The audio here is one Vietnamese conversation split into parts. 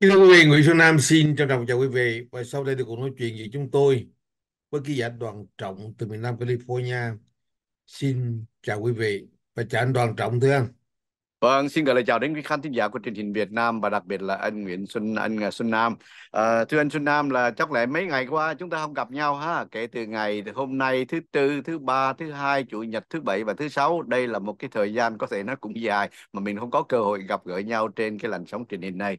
Kính thưa quý vị, Nguyễn Xuân Nam xin trân trọng chào quý vị và sau đây thì cuộc nói chuyện giữa chúng tôi với ký giả Đoàn Trọng từ miền Nam California. Xin chào quý vị và chào anh Đoàn Trọng thưa anh. Vâng, xin gửi lời chào đến quý khán thính giả của truyền hình Việt Nam và đặc biệt là anh Nguyễn Xuân anh à, Xuân Nam. À, thưa anh Xuân Nam là chắc lẽ mấy ngày qua chúng ta không gặp nhau ha, kể từ ngày hôm nay thứ tư, thứ ba, thứ hai, chủ nhật, thứ bảy và thứ sáu. Đây là một cái thời gian có thể nó cũng dài mà mình không có cơ hội gặp gỡ nhau trên cái làn sóng truyền hình này.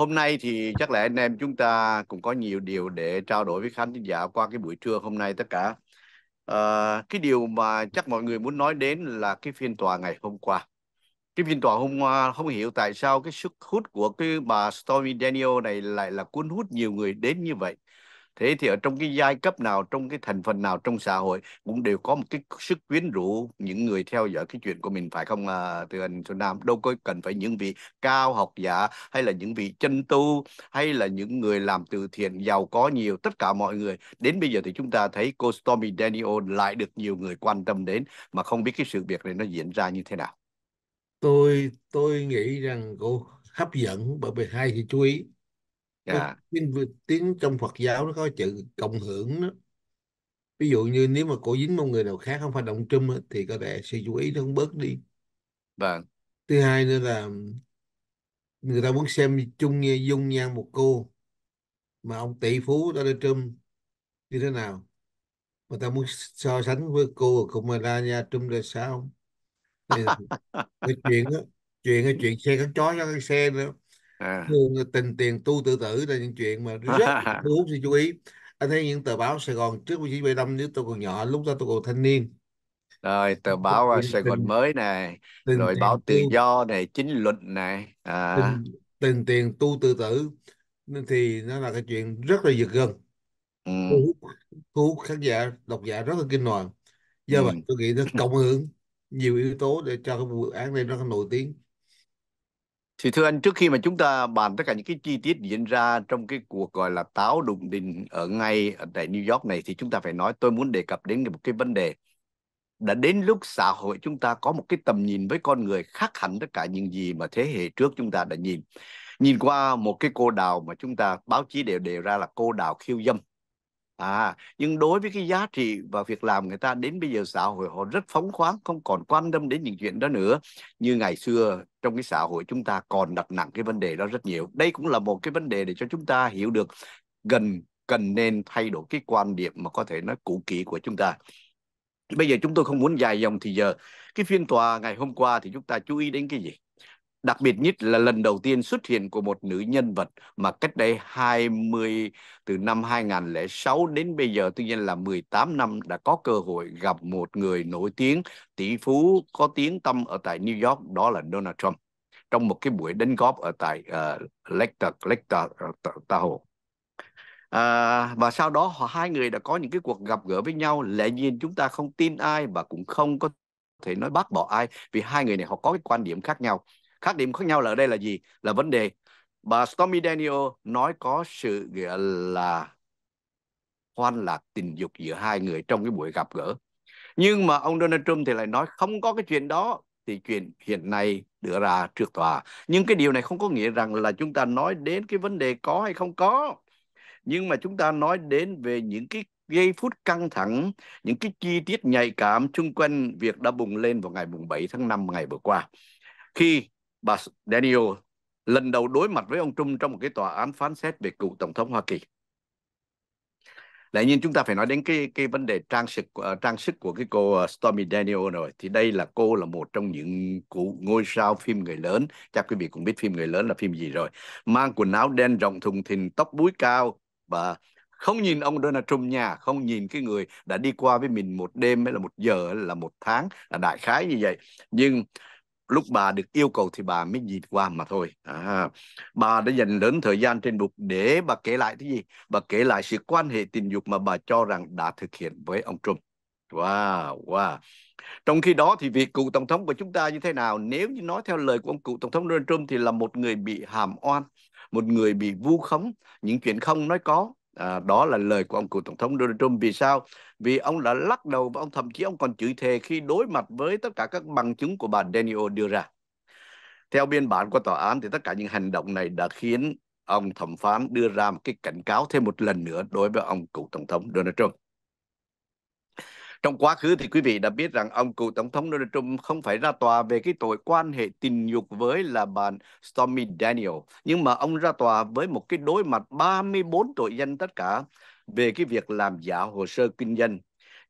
Hôm nay thì chắc là anh em chúng ta cũng có nhiều điều để trao đổi với khán giả qua cái buổi trưa hôm nay tất cả. À, cái điều mà chắc mọi người muốn nói đến là cái phiên tòa ngày hôm qua. Cái phiên tòa hôm qua không hiểu tại sao cái sức hút của cái bà Stormy Daniel này lại là cuốn hút nhiều người đến như vậy thế thì ở trong cái giai cấp nào trong cái thành phần nào trong xã hội cũng đều có một cái sức quyến rũ những người theo dõi cái chuyện của mình phải không à, từ anh Xuân Nam đâu có cần phải những vị cao học giả hay là những vị chân tu hay là những người làm từ thiện giàu có nhiều tất cả mọi người đến bây giờ thì chúng ta thấy cô Stormy Daniel lại được nhiều người quan tâm đến mà không biết cái sự việc này nó diễn ra như thế nào tôi tôi nghĩ rằng cô hấp dẫn bởi vì hai sự chú ý yeah. Dạ. tiếng trong Phật giáo nó có chữ cộng hưởng đó ví dụ như nếu mà cổ dính một người nào khác không phải động trùm thì có thể sự chú ý nó không bớt đi vâng thứ hai nữa là người ta muốn xem chung như dung nhan một cô mà ông tỷ phú đó Donald Trump như thế nào người ta muốn so sánh với cô cùng của Melania Trump là sao cái chuyện đó chuyện cái chuyện xe cắn chó cho cái xe nữa thường à. tình tiền tu tự tử là những chuyện mà rất thu hút sự chú ý anh thấy những tờ báo Sài Gòn trước với bảy năm nếu tôi còn nhỏ lúc đó tôi còn thanh niên rồi tờ báo à, tình, Sài Gòn mới này tình, rồi báo tự do này chính luận này à. tình, tình tiền tu tự tử nên thì nó là cái chuyện rất là giật gân ừ. thu hút, thu hút khán giả độc giả rất là kinh hoàng do ừ. vậy tôi nghĩ nó cộng hưởng nhiều yếu tố để cho cái vụ án này nó nổi tiếng thì thưa anh, trước khi mà chúng ta bàn tất cả những cái chi tiết diễn ra trong cái cuộc gọi là táo đụng đình ở ngay ở tại New York này thì chúng ta phải nói tôi muốn đề cập đến một cái vấn đề đã đến lúc xã hội chúng ta có một cái tầm nhìn với con người khác hẳn tất cả những gì mà thế hệ trước chúng ta đã nhìn. Nhìn qua một cái cô đào mà chúng ta báo chí đều đề ra là cô đào khiêu dâm. À, nhưng đối với cái giá trị và việc làm người ta đến bây giờ xã hội họ rất phóng khoáng, không còn quan tâm đến những chuyện đó nữa. Như ngày xưa trong cái xã hội chúng ta còn đặt nặng cái vấn đề đó rất nhiều đây cũng là một cái vấn đề để cho chúng ta hiểu được gần cần nên thay đổi cái quan điểm mà có thể nói cũ kỹ của chúng ta bây giờ chúng tôi không muốn dài dòng thì giờ cái phiên tòa ngày hôm qua thì chúng ta chú ý đến cái gì đặc biệt nhất là lần đầu tiên xuất hiện của một nữ nhân vật mà cách đây 20 từ năm 2006 đến bây giờ tuy nhiên là 18 năm đã có cơ hội gặp một người nổi tiếng tỷ phú có tiếng tâm ở tại New York đó là Donald Trump trong một cái buổi đánh góp ở tại uh, ờ, Lecter Lecter ờ, Tahoe À, và sau đó họ hai người đã có những cái cuộc gặp gỡ với nhau lẽ nhiên chúng ta không tin ai và cũng không có thể nói bác bỏ ai vì hai người này họ có cái quan điểm khác nhau khác điểm khác nhau là ở đây là gì là vấn đề bà Stormy Daniel nói có sự gọi là hoan lạc tình dục giữa hai người trong cái buổi gặp gỡ nhưng mà ông Donald Trump thì lại nói không có cái chuyện đó thì chuyện hiện nay đưa ra trước tòa nhưng cái điều này không có nghĩa rằng là chúng ta nói đến cái vấn đề có hay không có nhưng mà chúng ta nói đến về những cái giây phút căng thẳng, những cái chi tiết nhạy cảm xung quanh việc đã bùng lên vào ngày 7 tháng 5 ngày vừa qua. Khi bà Daniel lần đầu đối mặt với ông Trump trong một cái tòa án phán xét về cựu tổng thống Hoa Kỳ. Lại nhiên chúng ta phải nói đến cái cái vấn đề trang sức uh, trang sức của cái cô ờ, Stormy Daniel rồi. Thì đây là cô là một trong những cụ ngôi sao phim người lớn. Chắc quý vị cũng biết phim người lớn là phim gì rồi. Mang quần áo đen rộng thùng thình, tóc búi cao và không nhìn ông Donald Trump nhà, không nhìn cái người đã đi qua với mình một đêm hay là một giờ hay là một tháng là đại khái như vậy. Nhưng lúc bà được yêu cầu thì bà mới nhìn qua mà thôi à, bà đã dành lớn thời gian trên bục để bà kể lại cái gì bà kể lại sự quan hệ tình dục mà bà cho rằng đã thực hiện với ông Trump wow wow trong khi đó thì việc cựu tổng thống của chúng ta như thế nào nếu như nói theo lời của ông cựu tổng thống Donald Trump thì là một người bị hàm oan một người bị vu khống những chuyện không nói có À, đó là lời của ông cựu tổng thống Donald Trump. Vì sao? Vì ông đã lắc đầu và ông thậm chí ông còn chửi thề khi đối mặt với tất cả các bằng chứng của bà Daniel đưa ra. Theo biên bản của tòa án thì tất cả những hành động này đã khiến ông thẩm phán đưa ra một cái cảnh cáo thêm một lần nữa đối với ông cựu tổng thống Donald Trump. Trong quá khứ thì quý vị đã biết rằng ông cựu Tổng thống Donald Trump không phải ra tòa về cái tội quan hệ tình dục với là bà Stormy Daniel. Nhưng mà ông ra tòa với một cái đối mặt 34 tội danh tất cả về cái việc làm giả hồ sơ kinh doanh.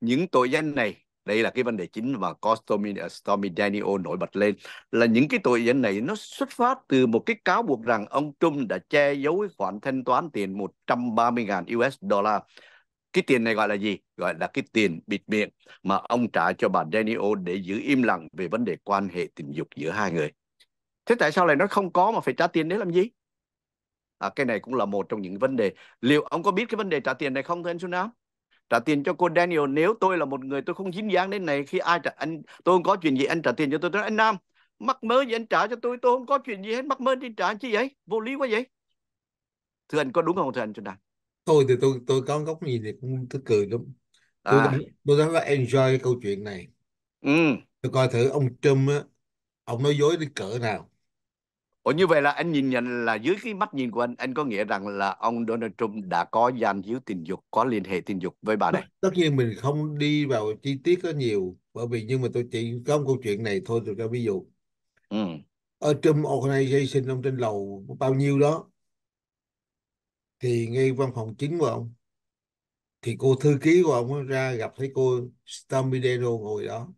Những tội danh này đây là cái vấn đề chính mà có Stormy, Stormy Daniel nổi bật lên là những cái tội danh này nó xuất phát từ một cái cáo buộc rằng ông Trump đã che giấu khoản thanh toán tiền 130.000 usd cái tiền này gọi là gì gọi là cái tiền bịt miệng mà ông trả cho bà Daniel để giữ im lặng về vấn đề quan hệ tình dục giữa hai người thế tại sao lại nó không có mà phải trả tiền để làm gì à, cái này cũng là một trong những vấn đề liệu ông có biết cái vấn đề trả tiền này không thưa anh Sunam trả tiền cho cô Daniel nếu tôi là một người tôi không dính dáng đến này khi ai trả anh tôi không có chuyện gì anh trả tiền cho tôi tôi nói anh Nam mắc mơ gì anh trả cho tôi tôi không có chuyện gì hết mắc mơ đi trả chi vậy vô lý quá vậy thưa anh có đúng không thưa anh Trung Đăng tôi thì tôi tôi có góc nhìn thì cũng tôi cười lắm tôi à tôi đã rất enjoy cái câu chuyện này ừ tôi coi thử ông Trump á ông nói dối đi cỡ nào Ủa như vậy là anh nhìn nhận là dưới cái mắt nhìn của anh, anh có nghĩa rằng là ông Donald Trump đã có gian díu tình dục, có liên hệ tình dục với bà này. Tất nhiên mình không đi vào chi tiết có nhiều, bởi vì nhưng mà tôi chỉ có một câu chuyện này thôi tôi cho ví dụ. Ừ. Ở Trump Organization ông trên lầu bao nhiêu đó, thì ngay văn phòng chính của ông thì cô thư ký của ông ra gặp thấy cô Stamidero ngồi đó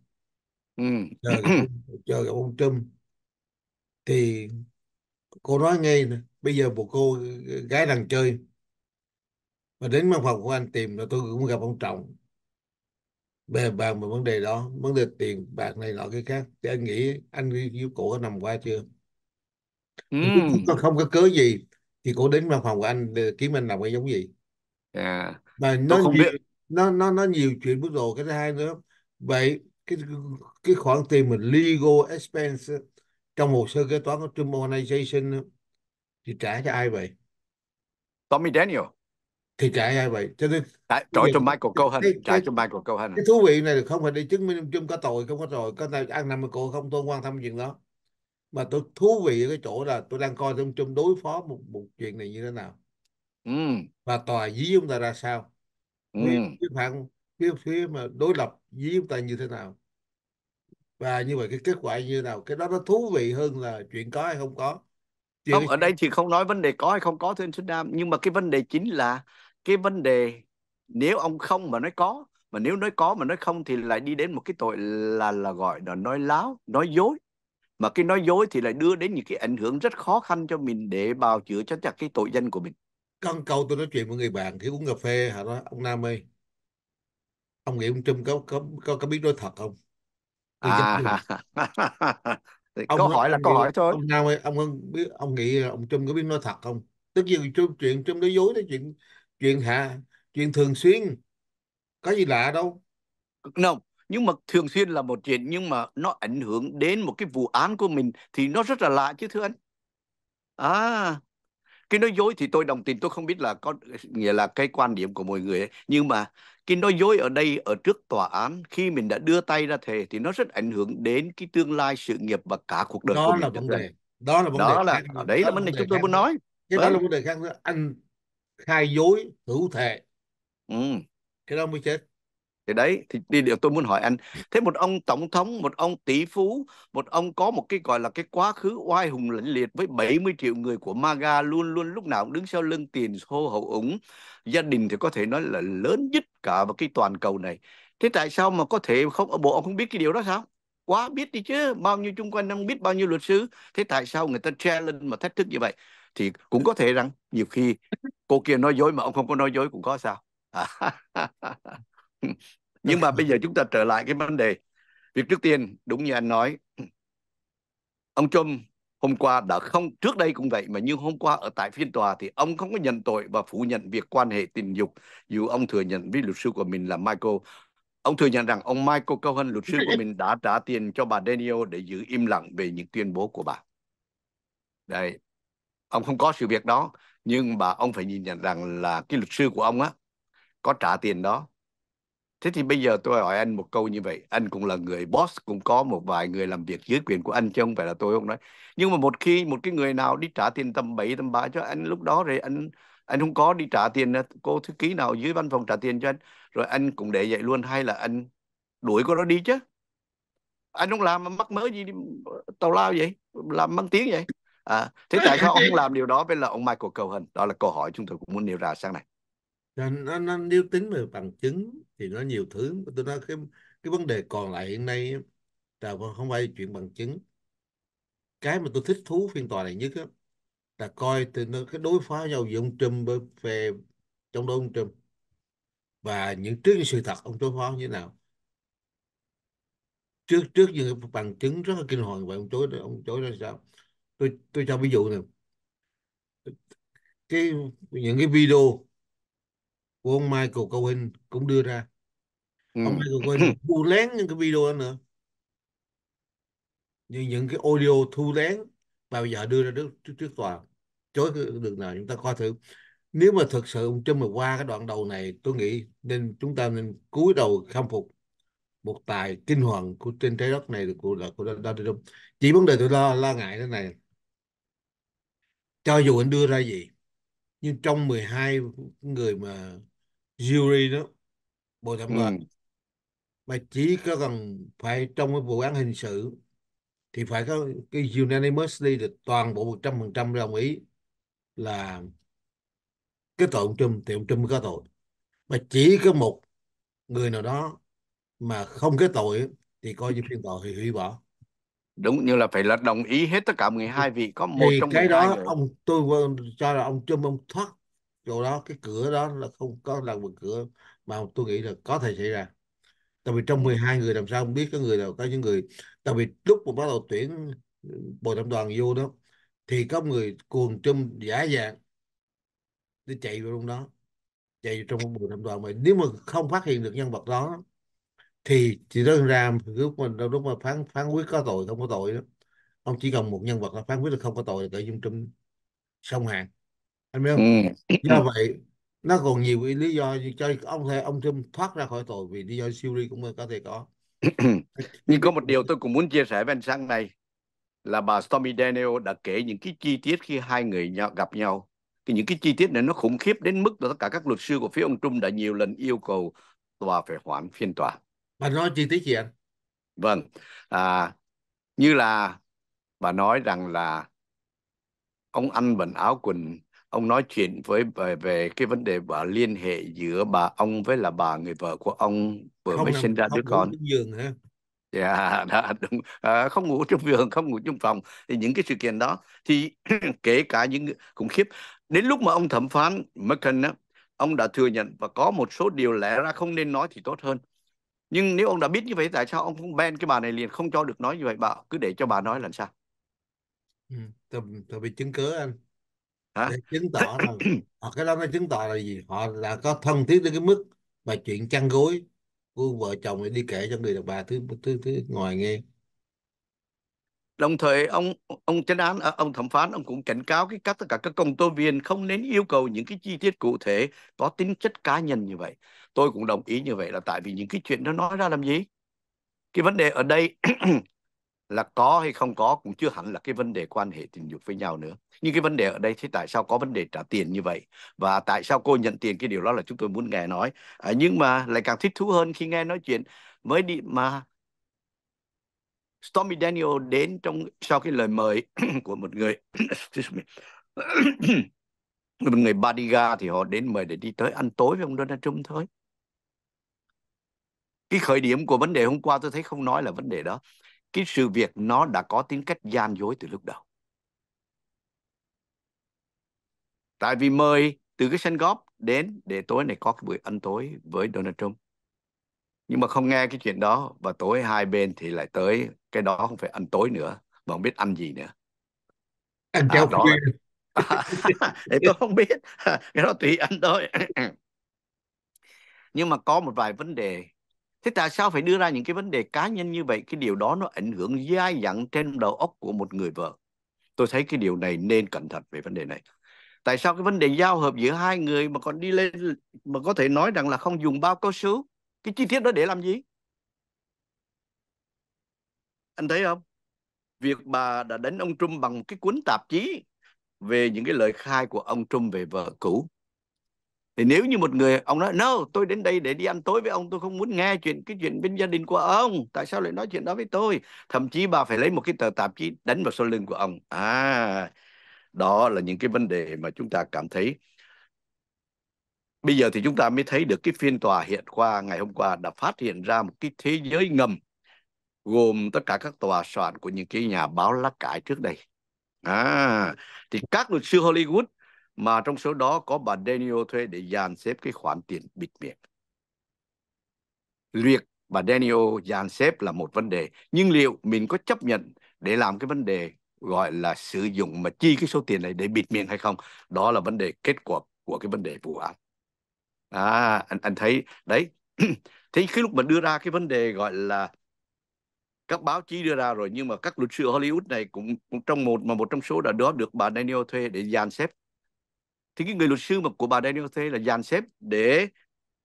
ừ. chờ, gặp, chờ gặp ông Trump thì cô nói ngay nè bây giờ một cô gái đang chơi mà đến văn phòng của anh tìm là tôi cũng gặp ông Trọng bè bàn về vấn đề đó vấn đề tiền bạc này nọ cái khác thì anh nghĩ anh yêu cổ có nằm qua chưa ừ. không có cớ gì thì cô đến văn phòng của anh để kiếm anh làm cái giống gì yeah. À, mà nó không nhiều, biết nó nó nó nhiều chuyện bước rồi cái thứ hai nữa vậy cái cái khoản tiền mình legal expense trong hồ sơ kế toán của Trump Organization thì trả cho ai vậy Tommy Daniel thì trả cho ai vậy cho nên trả, trả cho Michael Cohen cái, trả cái, cho Michael Cohen cái thú vị này không phải đi chứng minh chung có tội không có tội có nào ăn nằm cô không tôi quan tâm chuyện đó mà tôi thú vị ở cái chỗ là tôi đang coi ông trong đối phó một một chuyện này như thế nào ừ. và tòa dí chúng ta ra sao ừ. phía phản phía phía mà đối lập dí chúng ta như thế nào và như vậy cái kết quả như thế nào cái đó nó thú vị hơn là chuyện có hay không có chuyện không ở đây thì không nói vấn đề có hay không có thưa anh Xuân Nam nhưng mà cái vấn đề chính là cái vấn đề nếu ông không mà nói có mà nếu nói có mà nói không thì lại đi đến một cái tội là là gọi là nói láo nói dối mà cái nói dối thì lại đưa đến những cái ảnh hưởng rất khó khăn cho mình để bào chữa cho chặt cái tội danh của mình con câu tôi nói chuyện với người bạn thì uống cà phê hả đó ông Nam ơi ông nghĩ ông Trump có có có, có biết nói thật không Tôi à, ông câu hỏi là câu hỏi thôi ông Nam ơi ông biết ông nghĩ ông Trump có biết nói thật không tất nhiên chuyện Trump nói dối đó chuyện chuyện hạ chuyện thường xuyên có gì lạ đâu không nhưng mà thường xuyên là một chuyện nhưng mà nó ảnh hưởng đến một cái vụ án của mình thì nó rất là lạ chứ thưa anh à cái nói dối thì tôi đồng tình tôi không biết là có nghĩa là cái quan điểm của mọi người ấy. nhưng mà cái nói dối ở đây ở trước tòa án khi mình đã đưa tay ra thề thì nó rất ảnh hưởng đến cái tương lai sự nghiệp và cả cuộc đời đó của mình là vấn đề đó là vấn đó đề là khác. đấy đó là vấn đề chúng tôi muốn nói chứ đó là vâng. vấn đề khác nữa anh khai dối hữu thề ừ. cái đó mới chết thì đấy thì đi điều tôi muốn hỏi anh thế một ông tổng thống một ông tỷ phú một ông có một cái gọi là cái quá khứ oai hùng lẫm liệt với 70 triệu người của MAGA luôn luôn lúc nào cũng đứng sau lưng tiền hô hậu ủng gia đình thì có thể nói là lớn nhất cả vào cái toàn cầu này thế tại sao mà có thể không bộ ông không biết cái điều đó sao quá biết đi chứ bao nhiêu chung quanh ông biết bao nhiêu luật sư thế tại sao người ta challenge mà thách thức như vậy thì cũng có thể rằng nhiều khi cô kia nói dối mà ông không có nói dối cũng có sao nhưng mà bây giờ chúng ta trở lại cái vấn đề việc trước tiên đúng như anh nói ông Trump hôm qua đã không trước đây cũng vậy mà nhưng hôm qua ở tại phiên tòa thì ông không có nhận tội và phủ nhận việc quan hệ tình dục dù ông thừa nhận với luật sư của mình là Michael ông thừa nhận rằng ông Michael Cohen luật sư của mình đã trả tiền cho bà Daniel để giữ im lặng về những tuyên bố của bà đây ông không có sự việc đó nhưng mà ông phải nhìn nhận rằng là cái luật sư của ông á có trả tiền đó Thế thì bây giờ tôi hỏi anh một câu như vậy, anh cũng là người boss, cũng có một vài người làm việc dưới quyền của anh chứ không phải là tôi không nói. Nhưng mà một khi một cái người nào đi trả tiền tầm 7 tầm 3 cho anh lúc đó rồi anh anh không có đi trả tiền cô thư ký nào dưới văn phòng trả tiền cho anh rồi anh cũng để vậy luôn hay là anh đuổi cô đó đi chứ anh không làm mà mắc mớ gì đi, lao vậy làm mang tiếng vậy à, thế tại sao ông làm điều đó với là ông Michael Cohen đó là câu hỏi chúng tôi cũng muốn nêu ra sáng này cho nó, nó nếu tính về bằng chứng thì nó nhiều thứ tôi nói cái cái vấn đề còn lại hiện nay là không phải chuyện bằng chứng cái mà tôi thích thú phiên tòa này nhất á, là coi từ cái đối phó nhau giữa ông Trump về trong đó ông Trump và những trước những sự thật ông đối phó như thế nào trước trước những bằng chứng rất là kinh hoàng vậy ông chối ông chối ra sao tôi tôi cho ví dụ này cái những cái video của ông Michael Cohen cũng đưa ra ừ. ông Michael Cohen ừ. thu lén những cái video đó nữa như những cái audio thu lén bao giờ đưa ra trước trước, trước tòa chối được nào chúng ta coi thử nếu mà thực sự ông Trump mà qua cái đoạn đầu này tôi nghĩ nên chúng ta nên cúi đầu khâm phục một tài kinh hoàng của trên trái đất này của là của Donald Trump chỉ vấn đề tôi lo lo ngại thế này cho dù anh đưa ra gì nhưng trong 12 người mà jury đó bồi thẩm đoàn ừ. mà chỉ có cần phải trong cái vụ án hình sự thì phải có cái unanimously được toàn bộ 100% đồng ý là cái tội ông Trump thì ông Trump có tội mà chỉ có một người nào đó mà không kết tội thì coi như phiên tòa thì hủy bỏ đúng như là phải là đồng ý hết tất cả 12 vị có một thì trong cái đó người. ông tôi cho là ông Trump ông thoát chỗ đó cái cửa đó là không có là một cửa mà tôi nghĩ là có thể xảy ra tại vì trong 12 ừ. người làm sao không biết cái người nào có những người tại vì lúc mà bắt đầu tuyển ừ, bộ tập đoàn vô đó thì có người cuồng trùm giả dạng để chạy vào trong đó chạy vào trong bộ tập đoàn mà nếu mà không phát hiện được nhân vật đó thì chỉ đơn ra lúc mà lúc mà phán phán quyết có tội không có tội đó ông chỉ cần một nhân vật là phán quyết là không có tội là cỡ dung trùm sông hàng anh biết không ừ. do vậy nó còn nhiều cái lý do cho ông thể ông Trump thoát ra khỏi tội vì lý do siêu ly cũng có thể có nhưng có một điều tôi cũng muốn chia sẻ với anh sáng nay là bà Stormy Daniel đã kể những cái chi tiết khi hai người nhau, gặp nhau thì những cái chi tiết này nó khủng khiếp đến mức là tất cả các luật sư của phía ông Trung đã nhiều lần yêu cầu tòa phải hoãn phiên tòa. Bà nói chi tiết gì anh? Vâng, à, như là bà nói rằng là ông anh bệnh áo quần ông nói chuyện với về, về cái vấn đề bà liên hệ giữa bà ông với là bà người vợ của ông vừa không mới nằm, sinh ra đứa con giường hả dạ yeah, đúng à, không ngủ trong giường không ngủ trong phòng thì những cái sự kiện đó thì kể cả những khủng khiếp đến lúc mà ông thẩm phán McCann á ông đã thừa nhận và có một số điều lẽ ra không nên nói thì tốt hơn nhưng nếu ông đã biết như vậy tại sao ông không ban cái bà này liền không cho được nói như vậy bà cứ để cho bà nói làm sao ừ, tôi, tôi bị chứng cứ anh hả để chứng tỏ là họ cái đó nó chứng tỏ là gì họ là có thân thiết đến cái mức mà chuyện chăn gối của vợ chồng đi kể cho người đàn bà thứ thứ thứ ngoài nghe đồng thời ông ông chánh án à, ông thẩm phán ông cũng cảnh cáo cái các tất cả các công tố viên không nên yêu cầu những cái chi tiết cụ thể có tính chất cá nhân như vậy tôi cũng đồng ý như vậy là tại vì những cái chuyện nó nói ra làm gì cái vấn đề ở đây là có hay không có cũng chưa hẳn là cái vấn đề quan hệ tình dục với nhau nữa nhưng cái vấn đề ở đây thì tại sao có vấn đề trả tiền như vậy và tại sao cô nhận tiền cái điều đó là chúng tôi muốn nghe nói à, nhưng mà lại càng thích thú hơn khi nghe nói chuyện mới đi mà Stormy Daniel đến trong sau cái lời mời của một người một người bodyguard thì họ đến mời để đi tới ăn tối với ông Donald Trump thôi cái khởi điểm của vấn đề hôm qua tôi thấy không nói là vấn đề đó cái sự việc nó đã có tính cách gian dối từ lúc đầu tại vì mời từ cái sân góp đến để tối này có cái buổi ăn tối với Donald Trump nhưng mà không nghe cái chuyện đó và tối hai bên thì lại tới cái đó không phải ăn tối nữa mà không biết ăn gì nữa ăn à, cháo à, đó là... để tôi không biết cái đó tùy anh thôi nhưng mà có một vài vấn đề thế tại sao phải đưa ra những cái vấn đề cá nhân như vậy cái điều đó nó ảnh hưởng dai dặn trên đầu óc của một người vợ tôi thấy cái điều này nên cẩn thận về vấn đề này tại sao cái vấn đề giao hợp giữa hai người mà còn đi lên mà có thể nói rằng là không dùng bao cao su cái chi tiết đó để làm gì anh thấy không việc bà đã đánh ông Trung bằng cái cuốn tạp chí về những cái lời khai của ông Trung về vợ cũ thì nếu như một người ông nói no tôi đến đây để đi ăn tối với ông tôi không muốn nghe chuyện cái chuyện bên gia đình của ông tại sao lại nói chuyện đó với tôi thậm chí bà phải lấy một cái tờ tạp chí đánh vào sau lưng của ông à đó là những cái vấn đề mà chúng ta cảm thấy bây giờ thì chúng ta mới thấy được cái phiên tòa hiện qua ngày hôm qua đã phát hiện ra một cái thế giới ngầm gồm tất cả các tòa soạn của những cái nhà báo lá cải trước đây à thì các luật sư Hollywood mà trong số đó có bà Daniel thuê để dàn xếp cái khoản tiền bịt miệng. Việc bà Daniel dàn xếp là một vấn đề, nhưng liệu mình có chấp nhận để làm cái vấn đề gọi là sử dụng mà chi cái số tiền này để bịt miệng hay không? Đó là vấn đề kết quả của cái vấn đề vụ án. À, anh, anh thấy, đấy. Thế khi lúc mình đưa ra cái vấn đề gọi là các báo chí đưa ra rồi nhưng mà các luật sư Hollywood này cũng, cũng trong một mà một trong số đã đó được bà Daniel thuê để dàn xếp thì cái người luật sư mà của bà Daniel Thê là dàn xếp để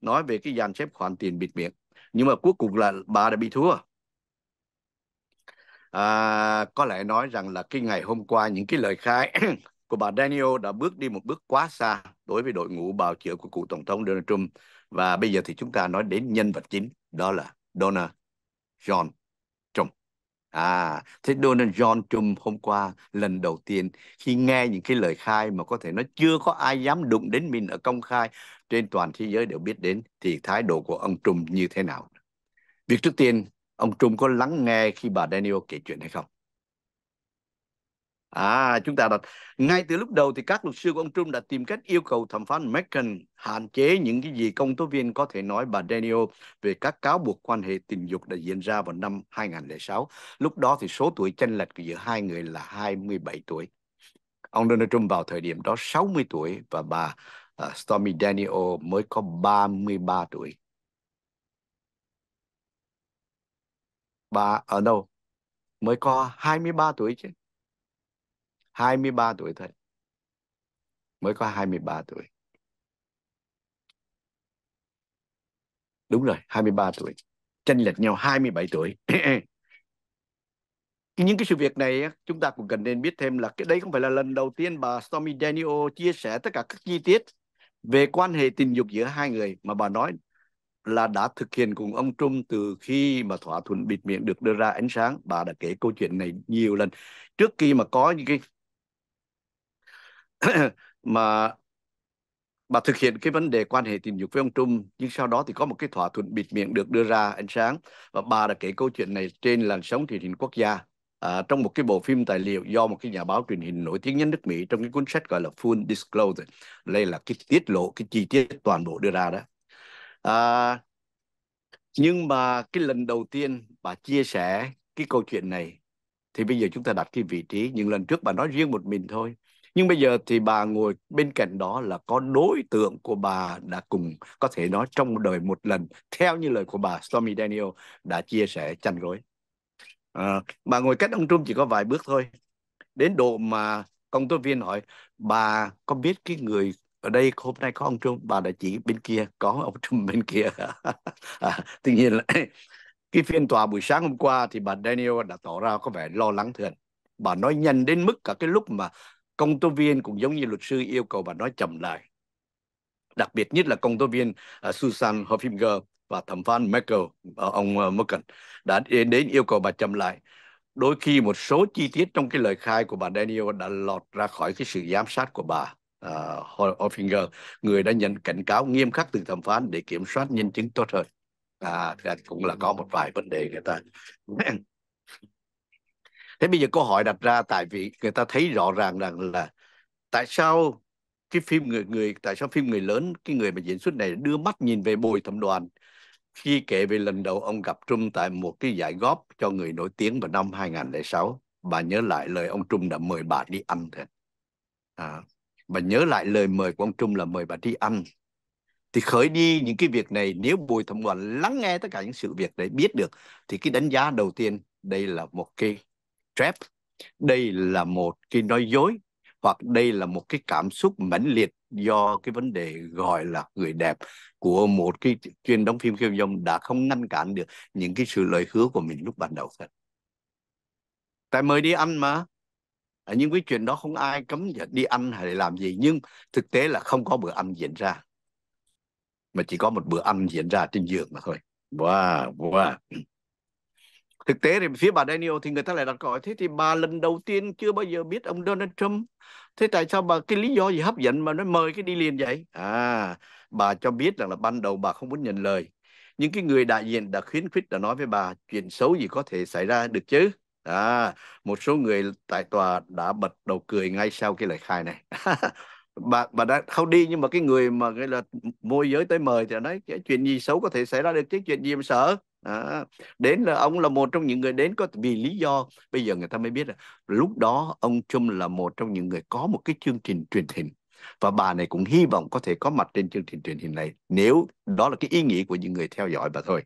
nói về cái dàn xếp khoản tiền bịt miệng nhưng mà cuối cùng là bà đã bị thua à, có lẽ nói rằng là cái ngày hôm qua những cái lời khai của bà Daniel đã bước đi một bước quá xa đối với đội ngũ bào chữa của cựu tổng thống Donald Trump và bây giờ thì chúng ta nói đến nhân vật chính đó là Donald John À, thế Donald John Trump hôm qua lần đầu tiên khi nghe những cái lời khai mà có thể nó chưa có ai dám đụng đến mình ở công khai trên toàn thế giới đều biết đến thì thái độ của ông Trump như thế nào. Việc trước tiên, ông Trump có lắng nghe khi bà Daniel kể chuyện hay không? À, chúng ta đặt ngay từ lúc đầu thì các luật sư của ông Trung đã tìm cách yêu cầu thẩm phán Megan hạn chế những cái gì công tố viên có thể nói bà Daniel về các cáo buộc quan hệ tình dục đã diễn ra vào năm 2006. Lúc đó thì số tuổi chênh lệch giữa hai người là 27 tuổi. Ông Donald Trump vào thời điểm đó 60 tuổi và bà à, Stormy Daniel mới có 33 tuổi. Bà ở đâu? Mới có 23 tuổi chứ. 23 tuổi thôi mới có 23 tuổi đúng rồi 23 tuổi tranh lệch nhau 27 tuổi những cái sự việc này chúng ta cũng cần nên biết thêm là cái đấy không phải là lần đầu tiên bà Stormy Daniel chia sẻ tất cả các chi tiết về quan hệ tình dục giữa hai người mà bà nói là đã thực hiện cùng ông Trump từ khi mà thỏa thuận bịt miệng được đưa ra ánh sáng. Bà đã kể câu chuyện này nhiều lần. Trước khi mà có những cái mà bà thực hiện cái vấn đề quan hệ tình dục với ông Trung nhưng sau đó thì có một cái thỏa thuận bịt miệng được đưa ra ánh sáng và bà đã kể câu chuyện này trên làn sóng truyền hình quốc gia à, trong một cái bộ phim tài liệu do một cái nhà báo truyền hình nổi tiếng nhất nước Mỹ trong cái cuốn sách gọi là Full Disclosure đây là cái tiết lộ cái chi tiết toàn bộ đưa ra đó à, nhưng mà cái lần đầu tiên bà chia sẻ cái câu chuyện này thì bây giờ chúng ta đặt cái vị trí những lần trước bà nói riêng một mình thôi nhưng bây giờ thì bà ngồi bên cạnh đó là có đối tượng của bà đã cùng có thể nói trong đời một lần theo như lời của bà Stormy Daniel đã chia sẻ chăn gối à, bà ngồi cách ông Trung chỉ có vài bước thôi đến độ mà công tố viên hỏi bà có biết cái người ở đây hôm nay có ông Trung bà đã chỉ bên kia có ông Trung bên kia à, tuy nhiên là cái phiên tòa buổi sáng hôm qua thì bà Daniel đã tỏ ra có vẻ lo lắng thường bà nói nhanh đến mức cả cái lúc mà công tố viên cũng giống như luật sư yêu cầu bà nói chậm lại đặc biệt nhất là công tố viên uh, Susan Hoffinger và thẩm phán Merkel uh, ông uh, Merkel đã đến yêu cầu bà chậm lại đôi khi một số chi tiết trong cái lời khai của bà Daniel đã lọt ra khỏi cái sự giám sát của bà uh, Hoffinger người đã nhận cảnh cáo nghiêm khắc từ thẩm phán để kiểm soát nhân chứng tốt hơn à, cũng là có một vài vấn đề người ta thế bây giờ câu hỏi đặt ra tại vì người ta thấy rõ ràng rằng là tại sao cái phim người người tại sao phim người lớn cái người mà diễn xuất này đưa mắt nhìn về bồi thẩm đoàn khi kể về lần đầu ông gặp Trung tại một cái giải góp cho người nổi tiếng vào năm 2006 bà nhớ lại lời ông Trung đã mời bà đi ăn thế à, bà nhớ lại lời mời của ông Trung là mời bà đi ăn thì khởi đi những cái việc này nếu bồi thẩm đoàn lắng nghe tất cả những sự việc để biết được thì cái đánh giá đầu tiên đây là một cái trap đây là một cái nói dối hoặc đây là một cái cảm xúc mãnh liệt do cái vấn đề gọi là người đẹp của một cái chuyên đóng phim khiêu dâm đã không ngăn cản được những cái sự lời hứa của mình lúc ban đầu thật tại mời đi ăn mà à, nhưng cái chuyện đó không ai cấm đi ăn hay làm gì nhưng thực tế là không có bữa ăn diễn ra mà chỉ có một bữa ăn diễn ra trên giường mà thôi wow wow thực tế thì phía bà Daniel thì người ta lại đặt câu thế thì bà lần đầu tiên chưa bao giờ biết ông Donald Trump thế tại sao bà cái lý do gì hấp dẫn mà nó mời cái đi liền vậy à bà cho biết rằng là, ban đầu bà không muốn nhận lời nhưng cái người đại diện đã khuyến khích đã nói với bà chuyện xấu gì có thể xảy ra được chứ à một số người tại tòa đã bật đầu cười ngay sau cái lời khai này bà bà đã không đi nhưng mà cái người mà gọi là môi giới tới mời thì nói cái chuyện gì xấu có thể xảy ra được chứ chuyện gì mà sợ À, đến là ông là một trong những người đến có vì lý do bây giờ người ta mới biết là lúc đó ông Trump là một trong những người có một cái chương trình truyền hình và bà này cũng hy vọng có thể có mặt trên chương trình truyền hình này nếu đó là cái ý nghĩa của những người theo dõi bà thôi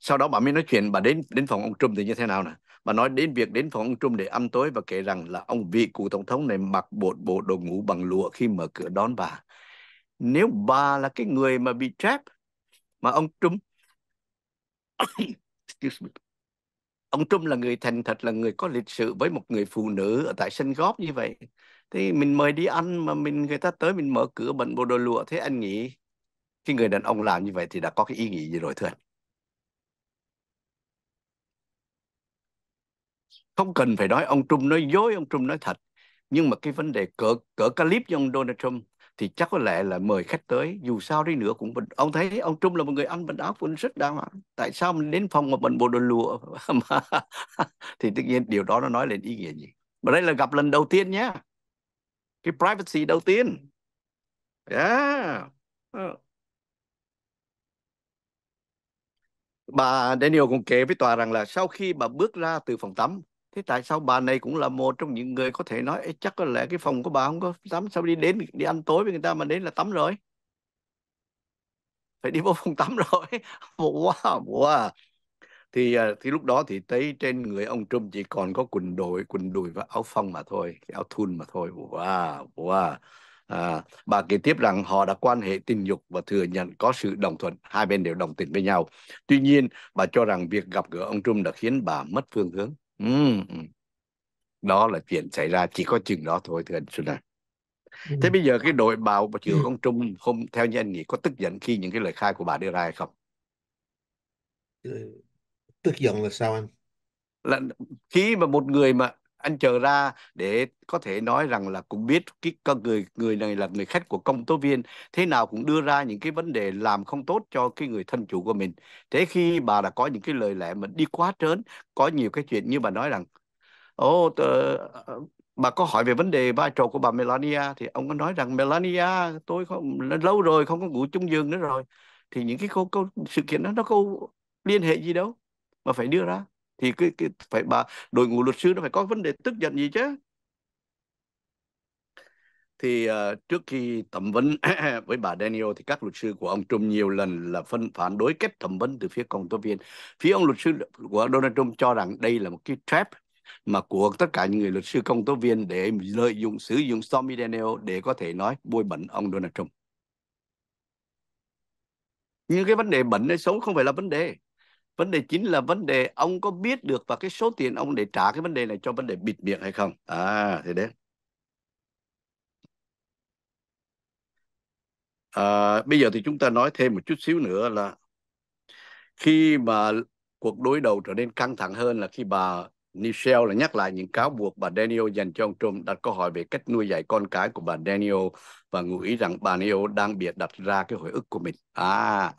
sau đó bà mới nói chuyện bà đến đến phòng ông Trump thì như thế nào nè bà nói đến việc đến phòng ông Trump để ăn tối và kể rằng là ông vị cựu tổng thống này mặc bộ bộ đồ ngủ bằng lụa khi mở cửa đón bà nếu bà là cái người mà bị trap mà ông Trung excuse me ông Trung là người thành thật là người có lịch sự với một người phụ nữ ở tại sân góp như vậy thì mình mời đi ăn mà mình người ta tới mình mở cửa bận bộ đồ lụa thế anh nghĩ cái người đàn ông làm như vậy thì đã có cái ý nghĩ gì rồi thưa anh không cần phải nói ông Trung nói dối ông Trung nói thật nhưng mà cái vấn đề cỡ cỡ clip như ông Donald Trump thì chắc có lẽ là mời khách tới dù sao đi nữa cũng bình ông thấy ông Trung là một người ăn bình áo cũng rất đa mà tại sao mình đến phòng mà mình bộ đồ lụa thì tự nhiên điều đó nó nói lên ý nghĩa gì mà đây là gặp lần đầu tiên nhé cái privacy đầu tiên yeah. Ờ. bà Daniel cũng kể với tòa rằng là sau khi bà bước ra từ phòng tắm thế tại sao bà này cũng là một trong những người có thể nói chắc có lẽ cái phòng của bà không có tắm sao đi đến đi ăn tối với người ta mà đến là tắm rồi phải đi vô phòng tắm rồi wow wow thì à, thì lúc đó thì thấy trên người ông Trump chỉ còn có quần đùi quần đùi và áo phông mà thôi cái áo thun mà thôi wow wow à, bà kể tiếp rằng họ đã quan hệ tình dục và thừa nhận có sự đồng thuận hai bên đều đồng tình với nhau tuy nhiên bà cho rằng việc gặp gỡ ông Trump đã khiến bà mất phương hướng Ừm, Đó là chuyện xảy ra chỉ có chừng đó thôi thưa anh Xuân à. Thế bây giờ cái đội bào mà chữa Ừm. trung hôm theo như anh nghĩ có tức giận khi những cái lời khai của bà đưa ra hay không? Tức giận là sao anh? Là khi mà một người mà anh chờ ra để có thể nói rằng là cũng biết cái con người người này là người khách của công tố viên thế nào cũng đưa ra những cái vấn đề làm không tốt cho cái người thân chủ của mình thế khi bà đã có những cái lời lẽ mà đi quá trớn có nhiều cái chuyện như bà nói rằng ô bà có hỏi về vấn đề vai trò của bà Melania thì ông có nói rằng Melania tôi không lâu rồi không có ngủ chung giường nữa rồi thì những cái câu, câu sự kiện đó nó có liên hệ gì đâu mà phải đưa ra thì cái, cái phải bà đội ngũ luật sư nó phải có vấn đề tức giận gì chứ thì uh, trước khi thẩm vấn với bà Daniel thì các luật sư của ông Trump nhiều lần là phân phản đối kết thẩm vấn từ phía công tố viên. Phía ông luật sư của Donald Trump cho rằng đây là một cái trap mà của tất cả những người luật sư công tố viên để lợi dụng sử dụng Stormy Daniel để có thể nói bôi bẩn ông Donald Trump. Nhưng cái vấn đề bẩn hay xấu không phải là vấn đề vấn đề chính là vấn đề ông có biết được và cái số tiền ông để trả cái vấn đề này cho vấn đề bịt miệng hay không à thế đấy à, bây giờ thì chúng ta nói thêm một chút xíu nữa là khi mà cuộc đối đầu trở nên căng thẳng hơn là khi bà Michelle là nhắc lại những cáo buộc bà Daniel dành cho ông Trump đặt câu hỏi về cách nuôi dạy con cái của bà Daniel và ngụ ý rằng bà Daniel đang bịa đặt ra cái hồi ức của mình. À,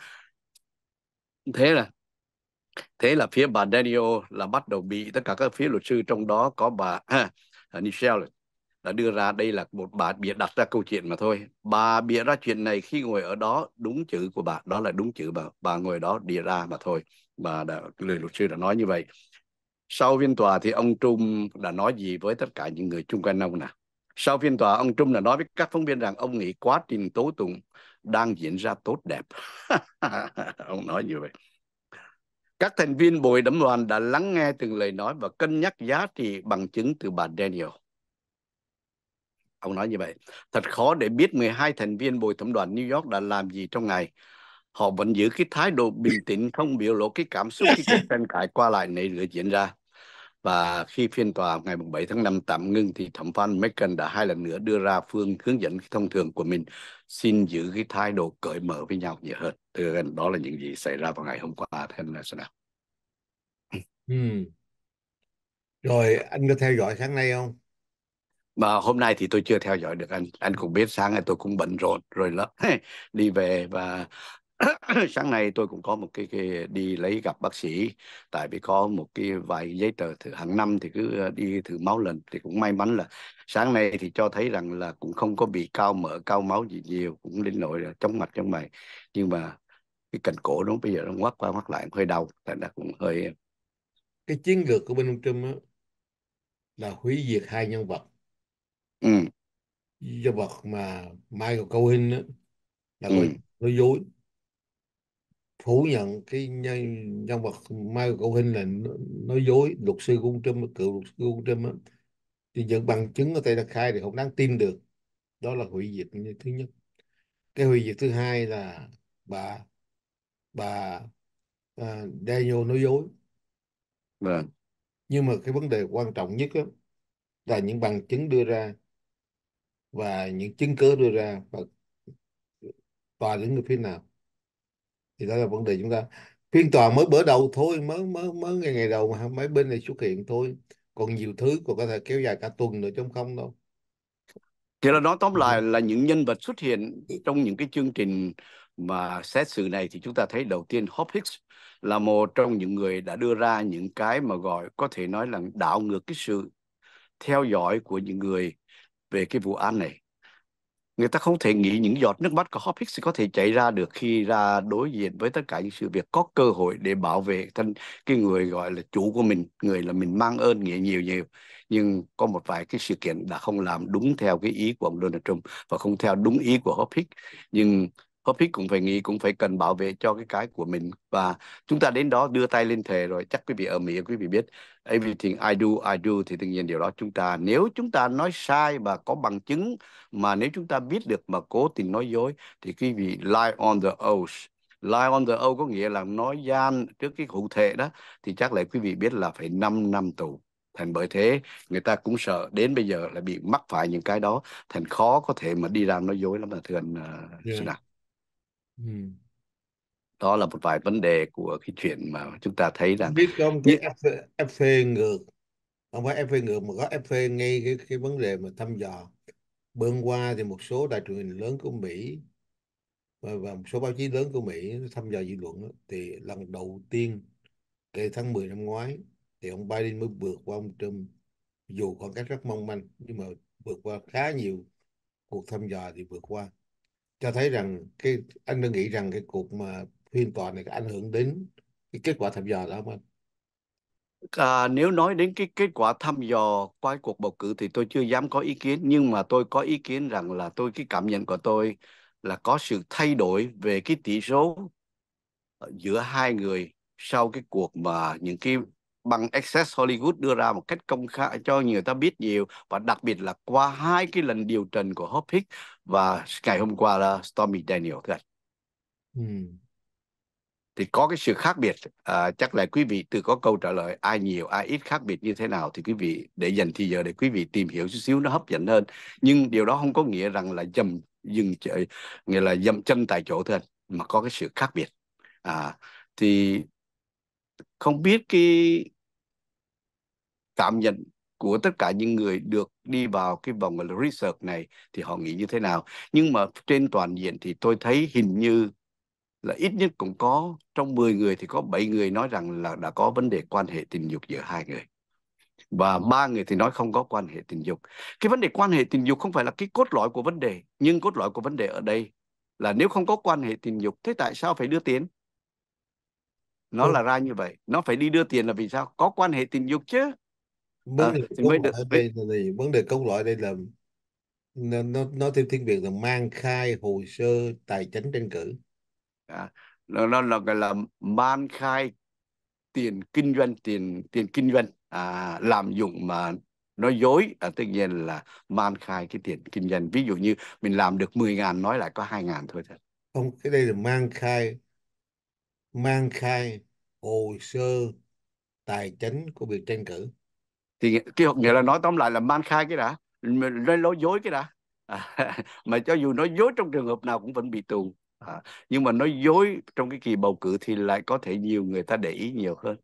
thế là Thế là phía bà Daniel là bắt đầu bị tất cả các phía luật sư trong đó có bà à, Michelle đã đưa ra đây là một bà bịa đặt ra câu chuyện mà thôi. Bà bịa ra chuyện này khi ngồi ở đó đúng chữ của bà, đó là đúng chữ bà, bà ngồi đó bịa ra mà thôi. Bà đã, lời luật sư đã nói như vậy. Sau phiên tòa thì ông Trung đã nói gì với tất cả những người chung quanh ông nào? Sau phiên tòa, ông Trung đã nói với các phóng viên rằng ông nghĩ quá trình tố tụng đang diễn ra tốt đẹp. ông nói như vậy. Các thành viên bồi Đẩm đoàn đã lắng nghe từng lời nói và cân nhắc giá trị bằng chứng từ bà Daniel. Ông nói như vậy. Thật khó để biết 12 thành viên bồi Thẩm đoàn New York đã làm gì trong ngày. Họ vẫn giữ cái thái độ bình tĩnh, không biểu lộ cái cảm xúc khi cuộc tranh cãi qua lại này được diễn ra. Và khi phiên tòa ngày 7 tháng 5 tạm ngưng thì thẩm phán Megan đã hai lần nữa đưa ra phương hướng dẫn thông thường của mình xin giữ cái thái độ cởi mở với nhau nhiều hơn. Từ đó là những gì xảy ra vào ngày hôm qua thế là sao nào? Ừ. Rồi anh có theo dõi sáng nay không? mà hôm nay thì tôi chưa theo dõi được anh anh cũng biết sáng nay tôi cũng bận rộn rồi lắm đi về và sáng nay tôi cũng có một cái, cái đi lấy gặp bác sĩ tại vì có một cái vài giấy tờ thử hàng năm thì cứ ờ, đi thử máu lần thì cũng may mắn là sáng nay thì cho thấy rằng là cũng không có bị cao mỡ cao máu gì nhiều cũng đến nỗi là chóng mặt chóng mày nhưng mà cái cành cổ nó bây giờ nó ngoắc qua mắt lại hơi đau tại là cũng hơi cái chiến lược của bên ông Trump á là hủy diệt hai nhân vật ừ. nhân vật mà Michael Cohen á là ừ. người nói dối phủ nhận cái nhân, nhân vật Michael Cohen là nói dối luật sư của ông Trump cựu luật sư của ông Trump thì những bằng chứng ở tay đặt khai thì không đáng tin được đó là hủy diệt thứ nhất cái hủy diệt thứ hai là bà bà à, Daniel nói dối vâng nhưng mà cái vấn đề quan trọng nhất đó, là những bằng chứng đưa ra và những chứng cứ đưa ra và tòa đứng ở phía nào thì đó là vấn đề chúng ta phiên tòa mới bữa đầu thôi mới mới mới ngày ngày đầu mà mấy bên này xuất hiện thôi còn nhiều thứ còn có thể kéo dài cả tuần nữa trong không đâu thì là nói tóm lại là những nhân vật xuất hiện trong những cái chương trình mà xét xử này thì chúng ta thấy đầu tiên Hopkins là một trong những người đã đưa ra những cái mà gọi có thể nói là đảo ngược cái sự theo dõi của những người về cái vụ án này người ta không thể nghĩ những giọt nước mắt của Hobbes có thể chảy ra được khi ra đối diện với tất cả những sự việc có cơ hội để bảo vệ thân cái người gọi là chủ của mình người là mình mang ơn nghĩa nhiều nhiều nhưng có một vài cái sự kiện đã không làm đúng theo cái ý của ông Donald Trump và không theo đúng ý của Hobbes nhưng Hobbit cũng phải nghĩ cũng phải cần bảo vệ cho cái cái của mình và chúng ta đến đó đưa tay lên thề rồi chắc quý vị ở Mỹ quý vị biết everything I do I do thì tự nhiên điều đó chúng ta nếu chúng ta nói sai và có bằng chứng mà nếu chúng ta biết được mà cố tình nói dối thì quý vị lie on the oath lie on the oath có nghĩa là nói gian trước cái cụ thể đó thì chắc là quý vị biết là phải 5 năm tù thành bởi thế người ta cũng sợ đến bây giờ là bị mắc phải những cái đó thành khó có thể mà đi ra nói dối lắm là thưa anh uh, à, yeah. Dạ. Ừ. Đó là một vài vấn đề của cái chuyện mà chúng ta thấy rằng biết không cái FV, FV ngược không phải FV ngược mà có FV ngay cái, cái vấn đề mà thăm dò bơn qua thì một số đài truyền hình lớn của Mỹ và, và một số báo chí lớn của Mỹ thăm dò dư luận đó, thì lần đầu tiên kể tháng 10 năm ngoái thì ông Biden mới vượt qua ông Trump dù còn cách rất mong manh nhưng mà vượt qua khá nhiều cuộc thăm dò thì vượt qua cho thấy rằng cái anh đang nghĩ rằng cái cuộc mà phiên tòa này có ảnh hưởng đến cái kết quả thăm dò đó không anh? À, nếu nói đến cái kết quả thăm dò qua cuộc bầu cử thì tôi chưa dám có ý kiến nhưng mà tôi có ý kiến rằng là tôi cái cảm nhận của tôi là có sự thay đổi về cái tỷ số ờ, giữa hai người sau cái cuộc mà những cái bằng Access Hollywood đưa ra một cách công khai cho người ta biết nhiều và đặc biệt là qua hai cái lần điều trần của Hopkins và ngày hôm qua là Stormy Daniel thưa anh. Ừ. Thì có cái sự khác biệt à, chắc là quý vị từ có câu trả lời ai nhiều ai ít khác biệt như thế nào thì quý vị để dành thì giờ để quý vị tìm hiểu chút xíu nó hấp dẫn hơn nhưng điều đó không có nghĩa rằng là dầm dừng nghĩa là dậm chân tại chỗ thưa mà có cái sự khác biệt à, thì không biết cái cảm nhận của tất cả những người được đi vào cái vòng là research này thì họ nghĩ như thế nào nhưng mà trên toàn diện thì tôi thấy hình như là ít nhất cũng có trong 10 người thì có 7 người nói rằng là đã có vấn đề quan hệ tình dục giữa hai người và ba người thì nói không có quan hệ tình dục cái vấn đề quan hệ tình dục không phải là cái cốt lõi của vấn đề nhưng cốt lõi của vấn đề ở đây là nếu không có quan hệ tình dục thế tại sao phải đưa tiến nó ừ. là ra như vậy nó phải đi đưa tiền là vì sao có quan hệ tình dục chứ vấn ờ, đề à, thì mới được đây là gì? vấn đề câu loại đây là nó nó nó theo tiếng Việt là mang khai hồ sơ tài chính tranh cử à, nó nó là gọi là mang khai tiền kinh doanh tiền tiền kinh doanh à, làm dụng mà nói dối à, tất nhiên là mang khai cái tiền kinh doanh ví dụ như mình làm được 10 ngàn nói lại có hai ngàn thôi thôi không cái đây là mang khai mang khai hồ sơ tài chính của việc tranh cử thì cái học nghĩa là nói tóm lại là mang khai cái đã lên nói dối cái đã à, mà cho dù nói dối trong trường hợp nào cũng vẫn bị tù à, nhưng mà nói dối trong cái kỳ bầu cử thì lại có thể nhiều người ta để ý nhiều hơn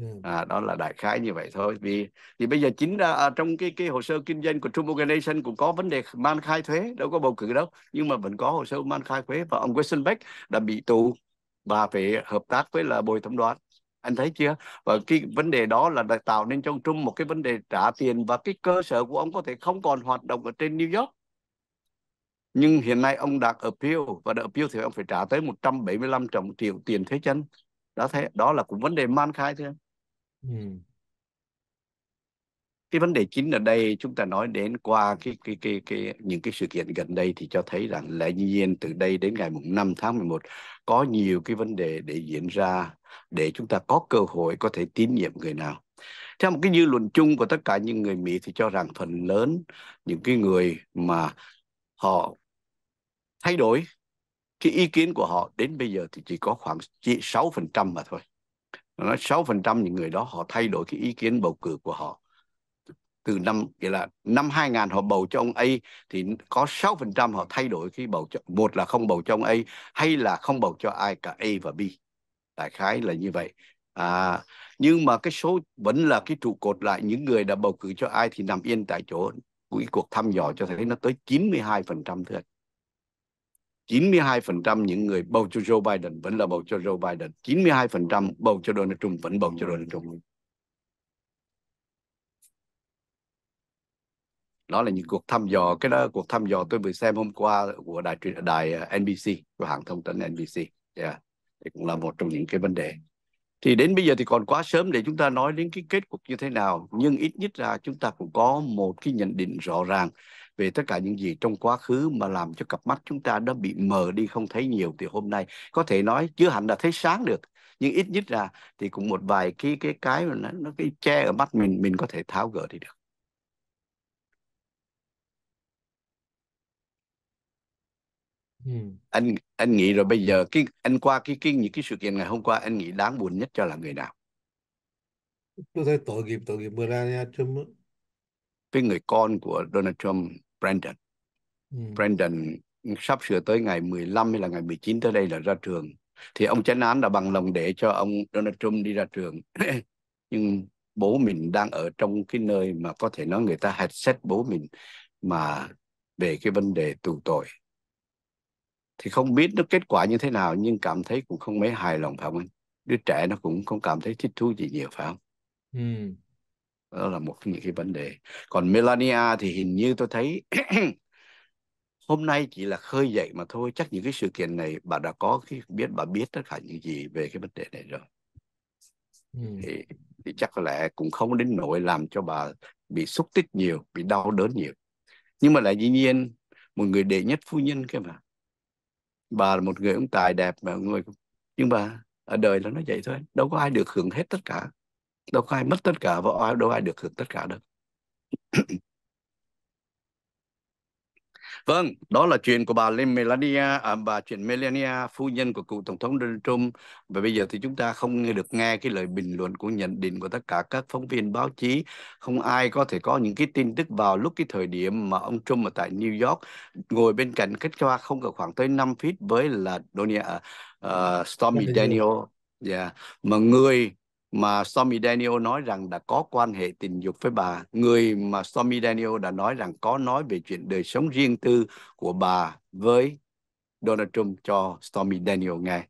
ừ. à, đó là đại khái như vậy thôi vì thì bây giờ chính ra à, à, trong cái cái hồ sơ kinh doanh của Trump Organization cũng có vấn đề man khai thuế đâu có bầu cử đâu nhưng mà vẫn có hồ sơ man khai thuế và ông Beck đã bị tù và phải hợp tác với là bồi thẩm đoàn anh thấy chưa và cái vấn đề đó là đã tạo nên trong trung một cái vấn đề trả tiền và cái cơ sở của ông có thể không còn hoạt động ở trên New York nhưng hiện nay ông đạt appeal và đạt appeal thì ông phải trả tới 175 triệu tiền thế chân đó thế đó là cũng vấn đề man khai thôi ừ cái vấn đề chính ở đây chúng ta nói đến qua cái cái cái cái những cái sự kiện gần đây thì cho thấy rằng lẽ nhiên từ đây đến ngày mùng 5 tháng 11 có nhiều cái vấn đề để diễn ra để chúng ta có cơ hội có thể tín nhiệm người nào. Theo một cái dư luận chung của tất cả những người Mỹ thì cho rằng phần lớn những cái người mà họ thay đổi cái ý kiến của họ đến bây giờ thì chỉ có khoảng chỉ 6% mà thôi. Nó nói 6% những người đó họ thay đổi cái ý kiến bầu cử của họ từ năm nghĩa là năm 2000 họ bầu cho ông A thì có 6% họ thay đổi khi bầu cho một là không bầu cho ông A hay là không bầu cho ai cả A và B đại khái là như vậy à, nhưng mà cái số vẫn là cái trụ cột lại những người đã bầu cử cho ai thì nằm yên tại chỗ quỹ cuộc thăm dò cho thấy nó tới 92% thôi 92% những người bầu cho Joe Biden vẫn là bầu cho Joe Biden, 92% bầu cho Donald Trump vẫn bầu cho Donald Trump. đó là những cuộc thăm dò cái đó cuộc thăm dò tôi vừa xem hôm qua của đài truyền đài à, NBC của hãng thông tấn NBC yeah. thì cũng là một trong những cái vấn đề thì đến bây giờ thì còn quá sớm để chúng ta nói đến cái kết cục như thế nào nhưng ít nhất là chúng ta cũng có một cái nhận định rõ ràng về tất cả những gì trong quá khứ mà làm cho cặp mắt chúng ta đã bị mờ đi không thấy nhiều thì hôm nay có thể nói chưa hẳn là thấy sáng được nhưng ít nhất là thì cũng một vài cái cái cái nó, nó cái che ở mắt mình mình có thể tháo gỡ thì được Ừ. anh anh nghĩ rồi bây giờ cái anh qua cái cái những cái sự kiện ngày hôm qua anh nghĩ đáng buồn nhất cho là người nào tôi thấy tội nghiệp tội nghiệp Melania Trump cái người con của Donald Trump Brandon ừ. Brandon sắp sửa tới ngày 15 hay là ngày 19 tới đây là ra trường thì ông chánh án đã bằng lòng để cho ông Donald Trump đi ra trường nhưng bố mình đang ở trong cái nơi mà có thể nói người ta hạch xét bố mình mà về cái vấn đề tù tội thì không biết nó kết quả như thế nào nhưng cảm thấy cũng không mấy hài lòng phải không anh đứa trẻ nó cũng không cảm thấy thích thú gì nhiều phải không ừ. đó là một những cái vấn đề còn Melania thì hình như tôi thấy hôm nay chỉ là khơi dậy mà thôi chắc những cái sự kiện này bà đã có cái biết bà biết tất cả những gì về cái vấn đề này rồi ừ. thì, thì chắc có lẽ cũng không đến nỗi làm cho bà bị xúc tích nhiều bị đau đớn nhiều nhưng mà lại dĩ nhiên một người đệ nhất phu nhân cái mà bà là một người ông tài đẹp mà người nhưng mà ở đời là nó vậy thôi đâu có ai được hưởng hết tất cả đâu có ai mất tất cả và đâu ai được hưởng tất cả đâu Vâng, đó là chuyện của bà Melania, à, bà chuyện Melania, phu nhân của cựu Tổng thống Donald Trump. Và bây giờ thì chúng ta không nghe được nghe cái lời bình luận của nhận định của tất cả các phóng viên báo chí. Không ai có thể có những cái tin tức vào lúc cái thời điểm mà ông Trump ở tại New York ngồi bên cạnh cách xa không cả khoảng tới 5 feet với là Donia, uh, Stormy Daniel. Yeah. Dạ, mà người mà Stormy Daniel nói rằng đã có quan hệ tình dục với bà. Người mà Stormy Daniel đã nói rằng có nói về chuyện đời sống riêng tư của bà với Donald Trump cho Stormy Daniel nghe.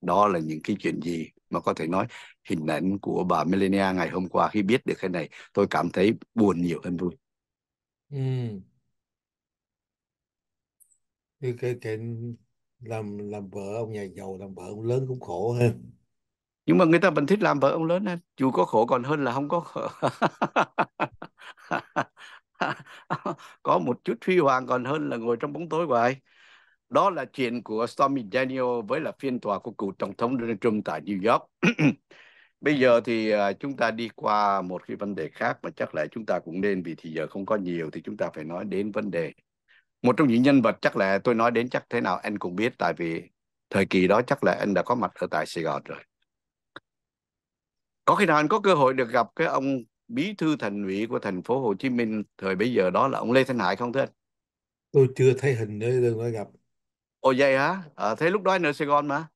Đó là những cái chuyện gì mà có thể nói hình ảnh của bà Melania ngày hôm qua khi biết được cái này tôi cảm thấy buồn nhiều hơn vui. Ừ. Thì cái, cái làm làm vợ ông nhà giàu làm vợ ông lớn cũng khổ hơn nhưng mà người ta vẫn thích làm vợ ông lớn em dù có khổ còn hơn là không có khổ. có một chút huy hoàng còn hơn là ngồi trong bóng tối vậy đó là chuyện của Stormy Daniel với là phiên tòa của cựu tổng thống Donald Trump tại New York bây giờ thì à, chúng ta đi qua một cái vấn đề khác mà chắc lẽ chúng ta cũng nên vì thì giờ không có nhiều thì chúng ta phải nói đến vấn đề một trong những nhân vật chắc là tôi nói đến chắc thế nào anh cũng biết tại vì thời kỳ đó chắc là anh đã có mặt ở tại Sài Gòn rồi có khi nào anh có cơ hội được gặp cái ông bí thư thành ủy của thành phố Hồ Chí Minh thời bây giờ đó là ông Lê Thanh Hải không thưa anh? Tôi chưa thấy hình nữa đừng có gặp. Ồ vậy hả? À, thế lúc đó anh ở Sài Gòn mà.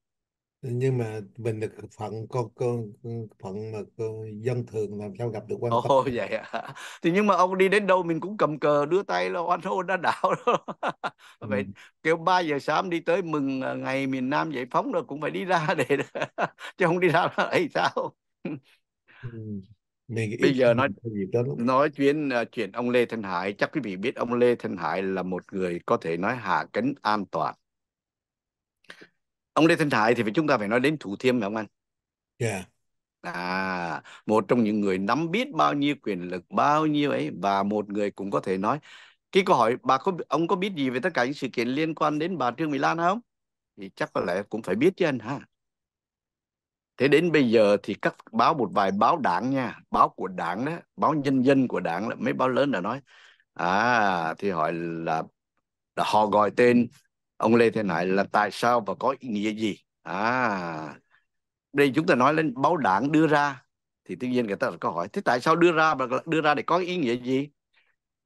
Nhưng mà mình được phận con con phận mà con, dân thường làm sao gặp được quan tâm. Ồ vậy hả? Thì nhưng mà ông đi đến đâu mình cũng cầm cờ đưa tay là anh hô đã đảo đó. Vậy ừ. kêu 3 giờ sáng đi tới mừng à, ngày miền Nam giải phóng rồi cũng phải đi ra để chứ không đi ra là ấy sao? mình bây giờ nói nói chuyện ờ, chuyện ông Lê Thanh Hải chắc quý vị biết ông Lê Thanh Hải là một người có thể nói hạ cánh an toàn ông Lê Thanh Hải thì chúng ta phải nói đến Thủ Thiêm phải không anh? Yeah. Dạ. À, một trong những người nắm biết bao nhiêu quyền lực bao nhiêu ấy và một người cũng có thể nói cái câu hỏi bà có ông có biết gì về tất cả những sự kiện liên quan đến bà Trương Mỹ Lan không? Thì chắc có lẽ cũng phải biết chứ anh ha thế đến bây giờ thì các báo một vài báo đảng nha báo của đảng đó báo nhân dân của đảng là mấy báo lớn đã nói à thì hỏi là, là họ gọi tên ông lê thế hải là tại sao và có ý nghĩa gì à đây chúng ta nói lên báo đảng đưa ra thì tự nhiên người ta có hỏi thế tại sao đưa ra và đưa ra để có ý nghĩa gì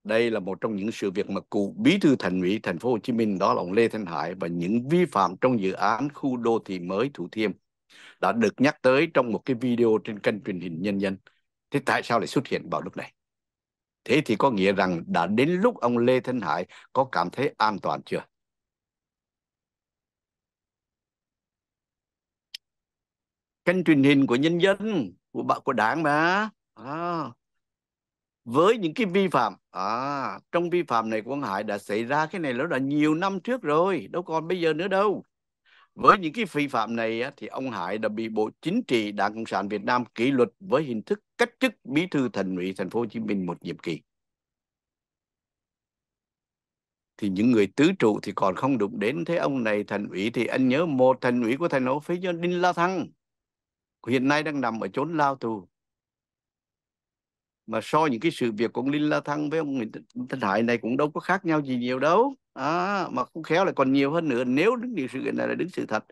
đây là một trong những sự việc mà cựu bí thư thành ủy thành phố Hồ Chí Minh đó là ông Lê Thanh Hải và những vi phạm trong dự án khu đô thị mới Thủ Thiêm đã được nhắc tới trong một cái video trên kênh truyền hình nhân dân thế tại sao lại xuất hiện vào lúc này thế thì có nghĩa rằng đã đến lúc ông lê thanh hải có cảm thấy an toàn chưa kênh truyền hình của nhân dân của bạn của đảng mà à, với những cái vi phạm à, trong vi phạm này của ông hải đã xảy ra cái này nó đã nhiều năm trước rồi đâu còn bây giờ nữa đâu với những cái vi phạm này thì ông Hải đã bị Bộ Chính trị Đảng Cộng sản Việt Nam kỷ luật với hình thức cách chức Bí thư Thành ủy Thành phố Hồ Chí Minh một nhiệm kỳ. Thì những người tứ trụ thì còn không đụng đến thế ông này Thành ủy thì anh nhớ một Thành ủy của Thành phố phía cho Đinh La Thăng hiện nay đang nằm ở chốn lao tù mà so những cái sự việc của ông Linh La Thăng với ông Nguyễn Thanh Hải này cũng đâu có khác nhau gì nhiều đâu à, mà không khéo là còn nhiều hơn nữa nếu đứng điều sự kiện này là đứng sự thật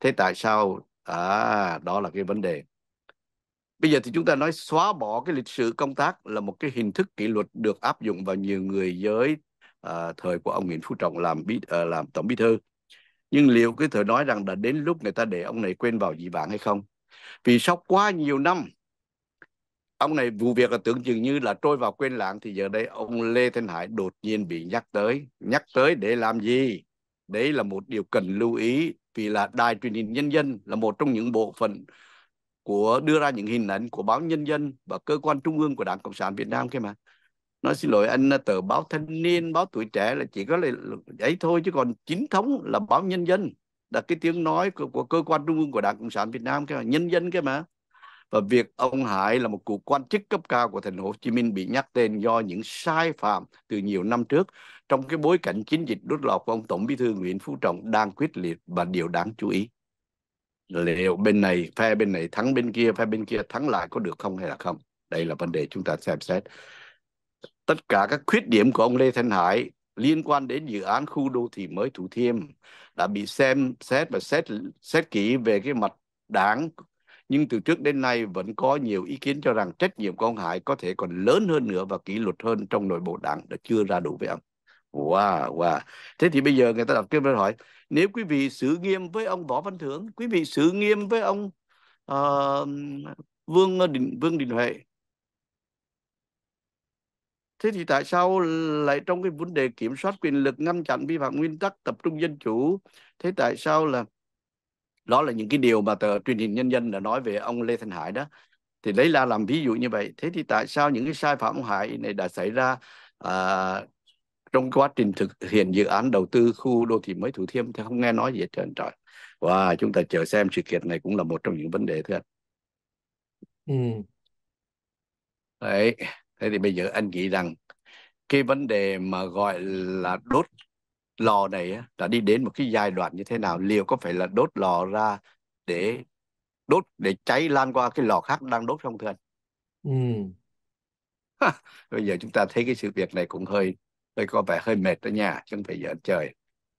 thế tại sao à đó là cái vấn đề bây giờ thì chúng ta nói xóa bỏ cái lịch sử công tác là một cái hình thức kỷ luật được áp dụng vào nhiều người giới à, thời của ông Nguyễn Phú Trọng làm bí à, làm tổng bí thư nhưng liệu cái thời nói rằng đã đến lúc người ta để ông này quên vào dị vãng hay không vì sau quá nhiều năm ông này vụ việc là tưởng chừng như là trôi vào quên lãng thì giờ đây ông Lê Thanh Hải đột nhiên bị nhắc tới nhắc tới để làm gì đấy là một điều cần lưu ý vì là đài truyền hình nhân dân là một trong những bộ phận của đưa ra những hình ảnh của báo nhân dân và cơ quan trung ương của đảng cộng sản việt nam kia mà nói xin lỗi anh tờ báo thanh niên báo tuổi trẻ là chỉ có là ấy thôi chứ còn chính thống là báo nhân dân là cái tiếng nói của, của cơ quan trung ương của đảng cộng sản việt nam kia mà nhân dân kia mà và việc ông Hải là một cựu quan chức cấp cao của thành phố Hồ Chí Minh bị nhắc tên do những sai phạm từ nhiều năm trước trong cái bối cảnh chiến dịch đốt lò của ông Tổng Bí thư Nguyễn Phú Trọng đang quyết liệt và điều đáng chú ý. Liệu bên này, phe bên này thắng bên kia, phe bên kia thắng lại có được không hay là không? Đây là vấn đề chúng ta xem xét. Tất cả các khuyết điểm của ông Lê Thanh Hải liên quan đến dự án khu đô thị mới Thủ Thiêm đã bị xem xét và xét xét kỹ về cái mặt đảng nhưng từ trước đến nay vẫn có nhiều ý kiến cho rằng trách nhiệm của ông Hải có thể còn lớn hơn nữa và kỷ luật hơn trong nội bộ đảng đã chưa ra đủ với ông. Wow, wow. Thế thì bây giờ người ta đặt tiếp câu hỏi, nếu quý vị xử nghiêm với ông Võ Văn Thưởng, quý vị xử nghiêm với ông uh, Vương Đình Vương Đình Huệ, Thế thì tại sao lại trong cái vấn đề kiểm soát quyền lực, ngăn chặn vi phạm nguyên tắc tập trung dân chủ, thế tại sao là đó là những cái điều mà tờ truyền hình nhân dân đã nói về ông lê thanh hải đó thì lấy ra làm ví dụ như vậy thế thì tại sao những cái sai phạm ông hải này đã xảy ra à, trong quá trình thực hiện dự án đầu tư khu đô thị mới thủ thiêm thì không nghe nói gì hết trơn trời và chúng ta chờ xem sự kiện này cũng là một trong những vấn đề thôi. anh ừ. đấy thế thì bây giờ anh nghĩ rằng cái vấn đề mà gọi là đốt lò này đã đi đến một cái giai đoạn như thế nào liệu có phải là đốt lò ra để đốt để cháy lan qua cái lò khác đang đốt không thưa anh ừ. bây giờ chúng ta thấy cái sự việc này cũng hơi hơi có vẻ hơi mệt đó nha chứ không phải giờ trời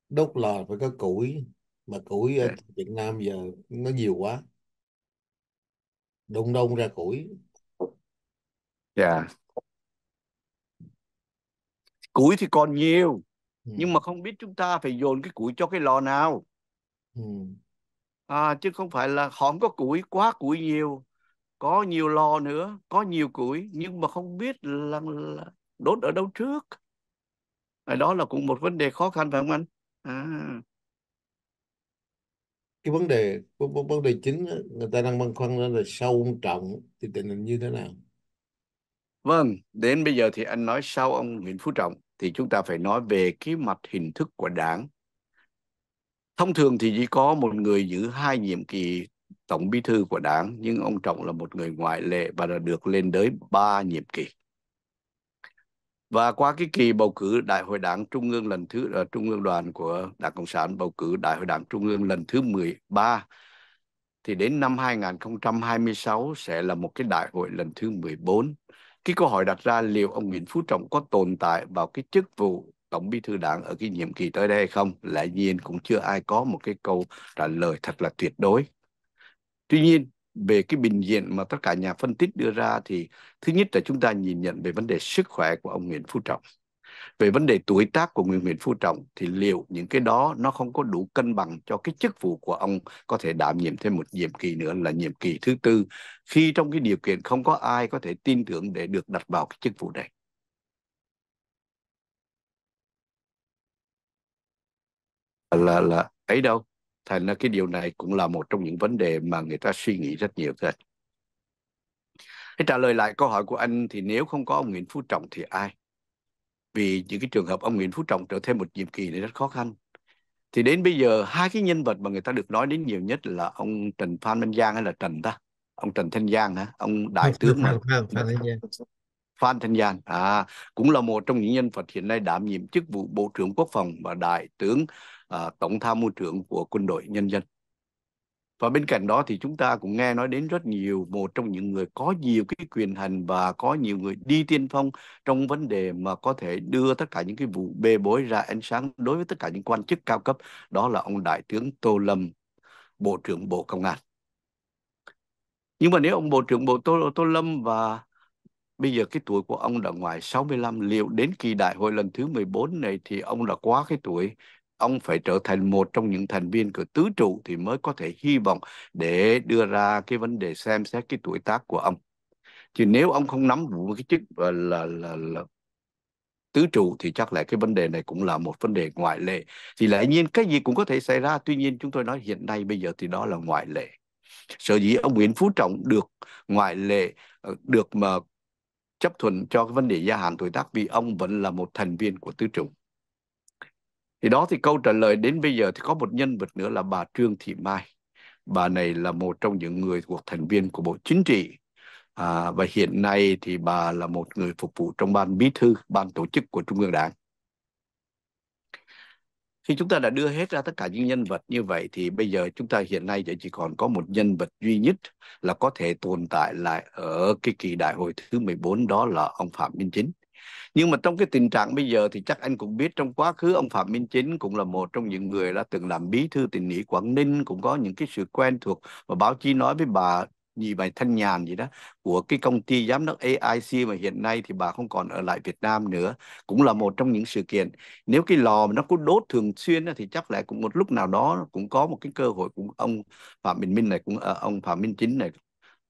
đốt lò phải có củi mà củi ở dạ. Việt Nam giờ nó nhiều quá đông đông ra củi dạ yeah. củi thì còn nhiều ừ. nhưng mà không biết chúng ta phải dồn cái củi cho cái lò nào ừ. à, chứ không phải là họ không có củi quá củi nhiều có nhiều lò nữa có nhiều củi nhưng mà không biết là, là đốt ở đâu trước à, đó là cũng một vấn đề khó khăn phải không anh à. cái vấn đề vấn đề chính người ta đang băn khoăn đó là sâu ông trọng thì tình hình như thế nào vâng đến bây giờ thì anh nói sau ông Nguyễn Phú Trọng thì chúng ta phải nói về cái mặt hình thức của đảng. Thông thường thì chỉ có một người giữ hai nhiệm kỳ tổng bí thư của đảng, nhưng ông Trọng là một người ngoại lệ và đã được lên tới ba nhiệm kỳ. Và qua cái kỳ bầu cử Đại hội Đảng Trung ương lần thứ uh, Trung ương đoàn của Đảng Cộng sản bầu cử Đại hội Đảng Trung ương lần thứ 13 thì đến năm 2026 sẽ là một cái đại hội lần thứ 14 cái câu hỏi đặt ra liệu ông Nguyễn Phú Trọng có tồn tại vào cái chức vụ Tổng Bí thư Đảng ở cái nhiệm kỳ tới đây hay không? Lẽ nhiên cũng chưa ai có một cái câu trả lời thật là tuyệt đối. Tuy nhiên, về cái bình diện mà tất cả nhà phân tích đưa ra thì thứ nhất là chúng ta nhìn nhận về vấn đề sức khỏe của ông Nguyễn Phú Trọng về vấn đề tuổi tác của Nguyễn Nguyễn Phú Trọng thì liệu những cái đó nó không có đủ cân bằng cho cái chức vụ của ông có thể đảm nhiệm thêm một nhiệm kỳ nữa là nhiệm kỳ thứ tư khi trong cái điều kiện không có ai có thể tin tưởng để được đặt vào cái chức vụ này. là là ấy đâu thành ra cái điều này cũng là một trong những vấn đề mà người ta suy nghĩ rất nhiều thật Để trả lời lại câu hỏi của anh thì nếu không có ông Nguyễn Phú Trọng thì ai vì những cái trường hợp ông Nguyễn Phú Trọng trở thêm một nhiệm kỳ này rất khó khăn thì đến bây giờ hai cái nhân vật mà người ta được nói đến nhiều nhất là ông Trần Phan Minh Giang hay là Trần ta ông Trần Thanh Giang hả ông đại vâng, tướng Phan, Phan, Phan Thanh Giang Phan Thanh Giang à cũng là một trong những nhân vật hiện nay đảm nhiệm chức vụ Bộ trưởng Quốc phòng và đại tướng à, tổng tham mưu trưởng của quân đội nhân dân và bên cạnh đó thì chúng ta cũng nghe nói đến rất nhiều một trong những người có nhiều cái quyền hành và có nhiều người đi tiên phong trong vấn đề mà có thể đưa tất cả những cái vụ bê bối ra ánh sáng đối với tất cả những quan chức cao cấp đó là ông đại tướng tô lâm bộ trưởng bộ công an nhưng mà nếu ông bộ trưởng bộ tô, tô lâm và bây giờ cái tuổi của ông đã ngoài 65 liệu đến kỳ đại hội lần thứ 14 này thì ông đã quá cái tuổi ông phải trở thành một trong những thành viên của tứ trụ thì mới có thể hy vọng để đưa ra cái vấn đề xem xét cái tuổi tác của ông chứ nếu ông không nắm vững cái chức là, ờ, là, là, là tứ trụ thì chắc là cái vấn đề này cũng là một vấn đề ngoại lệ thì lẽ nhiên cái gì cũng có thể xảy ra tuy nhiên chúng tôi nói hiện nay bây giờ thì đó là ngoại lệ sở dĩ ông Nguyễn Phú Trọng được ngoại lệ ờ, được mà chấp thuận cho cái vấn đề gia hạn tuổi tác vì ông vẫn là một thành viên của tứ trụ thì đó thì câu trả lời đến bây giờ thì có một nhân vật nữa là bà Trương Thị Mai. Bà này là một trong những người thuộc thành viên của Bộ Chính trị. À, và hiện nay thì bà là một người phục vụ trong ban bí thư, ban tổ chức của Trung ương Đảng. Khi chúng ta đã đưa hết ra tất cả những nhân vật như vậy thì bây giờ chúng ta hiện nay chỉ còn có một nhân vật duy nhất là có thể tồn tại lại ở cái kỳ đại hội thứ 14 đó là ông Phạm Minh Chính nhưng mà trong cái tình trạng bây giờ thì chắc anh cũng biết trong quá khứ ông Phạm Minh Chính cũng là một trong những người đã từng làm bí thư tỉnh ủy Quảng Ninh cũng có những cái sự quen thuộc và báo chí nói với bà gì bài thanh nhàn gì đó của cái công ty giám đốc AIC mà hiện nay thì bà không còn ở lại Việt Nam nữa cũng là một trong những sự kiện nếu cái lò mà nó cứ đốt thường xuyên thì chắc lại cũng một lúc nào đó cũng có một cái cơ hội cũng ông Phạm Minh Minh này cũng ờ, ông Phạm Minh Chính này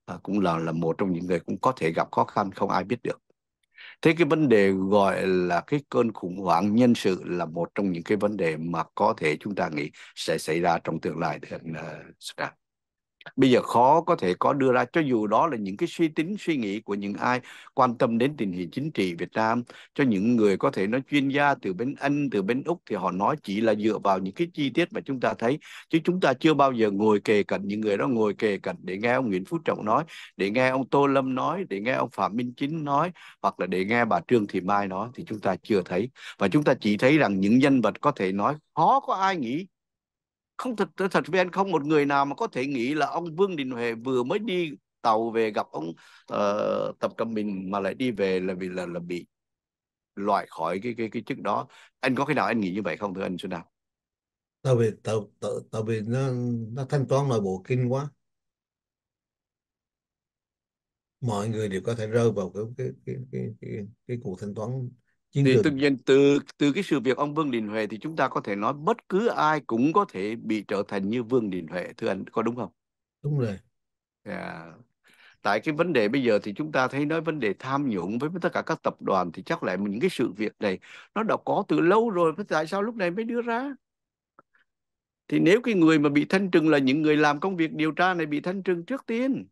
ờ, cũng là là một trong những người cũng có thể gặp khó khăn không ai biết được thế cái vấn đề gọi là cái cơn khủng hoảng nhân sự là một trong những cái vấn đề mà có thể chúng ta nghĩ sẽ xảy ra trong tương lai thưa anh ờ, Sudan bây giờ khó có thể có đưa ra cho dù đó là những cái suy tính suy nghĩ của những ai quan tâm đến tình hình chính trị Việt Nam cho những người có thể nói chuyên gia từ bên Anh từ bên Úc thì họ nói chỉ là dựa vào những cái chi tiết mà chúng ta thấy chứ chúng ta chưa bao giờ ngồi kề cận những người đó ngồi kề cận để nghe ông Nguyễn Phú Trọng nói để nghe ông Tô Lâm nói để nghe ông Phạm Minh Chính nói hoặc là để nghe bà Trương Thị Mai nói thì chúng ta chưa thấy và chúng ta chỉ thấy rằng những nhân vật có thể nói khó có ai nghĩ không thật thật với anh không một người nào mà có thể nghĩ là ông Vương Đình Huệ vừa mới đi tàu về gặp ông uh, Tập Cận Bình mà lại đi về là vì là là bị loại khỏi cái cái cái chức đó anh có cái nào anh nghĩ như vậy không thưa anh Xuân Đào tại vì tại, tại, tại vì nó nó thanh toán nội bộ kinh quá mọi người đều có thể rơi vào cái cái cái cái cái, cái cuộc thanh toán Chiến thì tự nhiên từ từ cái sự việc ông Vương Đình Huệ thì chúng ta có thể nói bất cứ ai cũng có thể bị trở thành như Vương Đình Huệ thưa anh có đúng không? Đúng rồi. Yeah. Dạ. Tại cái vấn đề bây giờ thì chúng ta thấy nói vấn đề tham nhũng với tất cả các tập đoàn thì chắc lại những cái sự việc này nó đã có từ lâu rồi tại sao lúc này mới đưa ra? Thì nếu cái người mà bị thanh trừng là những người làm công việc điều tra này bị thanh trừng trước tiên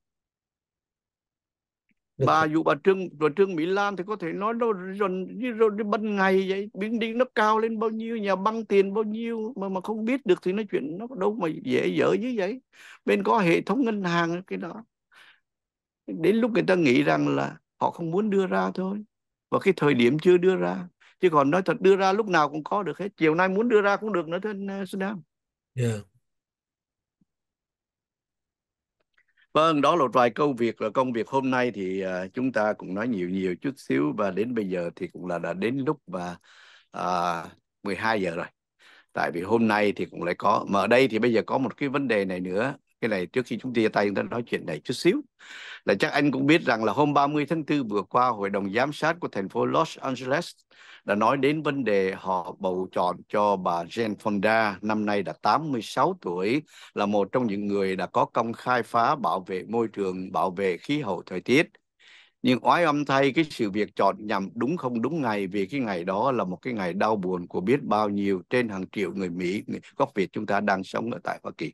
bà dụ bà trương bà trương mỹ lan thì có thể nói nó rồi đi rồi đi ban ngày vậy biến đi nó cao lên bao nhiêu nhà băng tiền bao nhiêu mà mà không biết được thì nói chuyện nó đâu mà dễ dở như vậy bên có hệ thống ngân hàng cái đó đến lúc người ta nghĩ rằng là họ không muốn đưa ra thôi và cái thời điểm chưa đưa ra chứ còn nói thật đưa ra lúc nào cũng có được hết chiều nay muốn đưa ra cũng được nữa thưa anh Sudan yeah. Vâng, đó là vài câu việc là công việc hôm nay thì uh, chúng ta cũng nói nhiều nhiều chút xíu và đến bây giờ thì cũng là đã đến lúc và uh, 12 giờ rồi. Tại vì hôm nay thì cũng lại có mà ở đây thì bây giờ có một cái vấn đề này nữa cái này trước khi chúng chia tay chúng ta nói chuyện này chút xíu là chắc anh cũng biết rằng là hôm 30 tháng 4 vừa qua hội đồng giám sát của thành phố Los Angeles đã nói đến vấn đề họ bầu chọn cho bà Jane Fonda năm nay đã 86 tuổi là một trong những người đã có công khai phá bảo vệ môi trường bảo vệ khí hậu thời tiết nhưng oái âm thay cái sự việc chọn nhầm đúng không đúng ngày vì cái ngày đó là một cái ngày đau buồn của biết bao nhiêu trên hàng triệu người Mỹ, người gốc Việt chúng ta đang sống ở tại Hoa Kỳ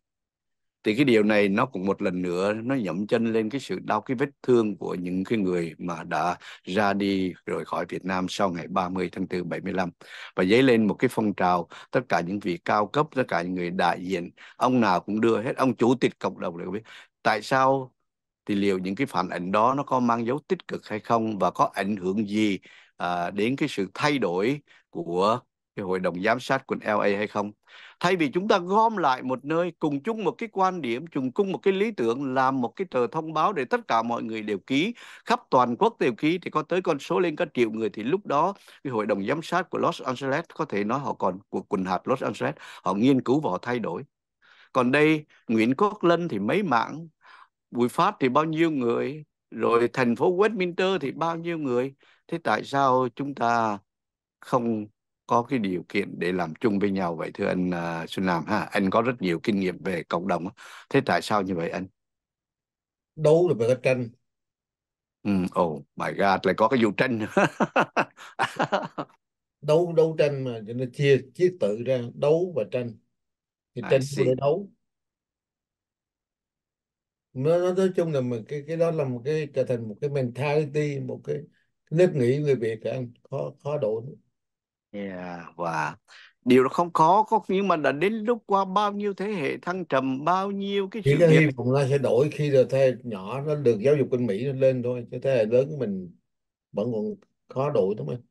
thì cái điều này nó cũng một lần nữa nó nhậm chân lên cái sự đau cái vết thương của những cái người mà đã ra đi rồi khỏi Việt Nam sau ngày 30 tháng 4 75 và dấy lên một cái phong trào tất cả những vị cao cấp tất cả những người đại diện ông nào cũng đưa hết ông chủ tịch cộng đồng đều biết tại sao thì liệu những cái phản ảnh đó nó có mang dấu tích cực hay không và có ảnh hưởng gì à, đến cái sự thay đổi của cái hội đồng giám sát của LA hay không thay vì chúng ta gom lại một nơi cùng chung một cái quan điểm cùng chung một cái lý tưởng làm một cái tờ thông báo để tất cả mọi người đều ký khắp toàn quốc đều ký thì có tới con số lên cả triệu người thì lúc đó cái hội đồng giám sát của Los Angeles có thể nói họ còn của quần hạt Los Angeles họ nghiên cứu và họ thay đổi còn đây Nguyễn Quốc Lân thì mấy mạng Bùi Phát thì bao nhiêu người rồi thành phố Westminster thì bao nhiêu người thế tại sao chúng ta không có cái điều kiện để làm chung với nhau vậy thưa anh uh, Xuân Làm ha anh có rất nhiều kinh nghiệm về cộng đồng thế tại sao như vậy anh đấu là về cái tranh ừ, oh my god lại có cái vụ tranh đấu đấu tranh mà cho nên chia chia tự ra đấu và tranh thì tranh see. để đấu nó nói, nói chung là mình cái cái đó là một cái trở thành một cái mentality một cái nếp nghĩ người Việt anh khó khó đổi yeah. và điều đó không khó có nhưng mà đã đến lúc qua bao nhiêu thế hệ thăng trầm bao nhiêu cái sự nghiệp cũng nó sẽ đổi khi rồi thế nhỏ nó được giáo dục kinh Mỹ nó lên thôi chứ thế hệ lớn của mình vẫn còn khó đổi đúng không?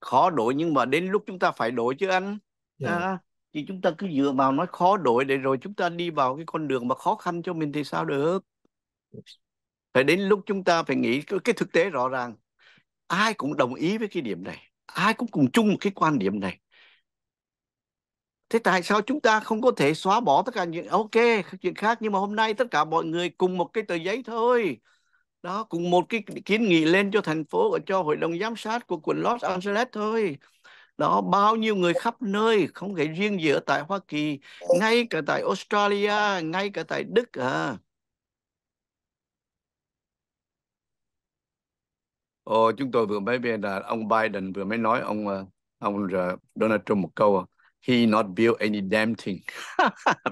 khó đổi nhưng mà đến lúc chúng ta phải đổi chứ anh yeah. Dạ. à, thì chúng ta cứ dựa vào nói khó đổi để rồi chúng ta đi vào cái con đường mà khó khăn cho mình thì sao được phải đến lúc chúng ta phải nghĩ cái thực tế rõ ràng ai cũng đồng ý với cái điểm này ai cũng cùng chung một cái quan điểm này thế tại sao chúng ta không có thể xóa bỏ tất cả những ok chuyện khác nhưng mà hôm nay tất cả mọi người cùng một cái tờ giấy thôi đó cùng một cái kiến nghị lên cho thành phố cho hội đồng giám sát của quận Los Angeles thôi đó bao nhiêu người khắp nơi không phải riêng gì ở tại Hoa Kỳ ngay cả tại Australia ngay cả tại Đức à Ồ, ờ, chúng tôi vừa mới biết là ông Biden vừa mới nói ông ờ, ông ờ, Donald Trump một câu à, he not build any damn thing.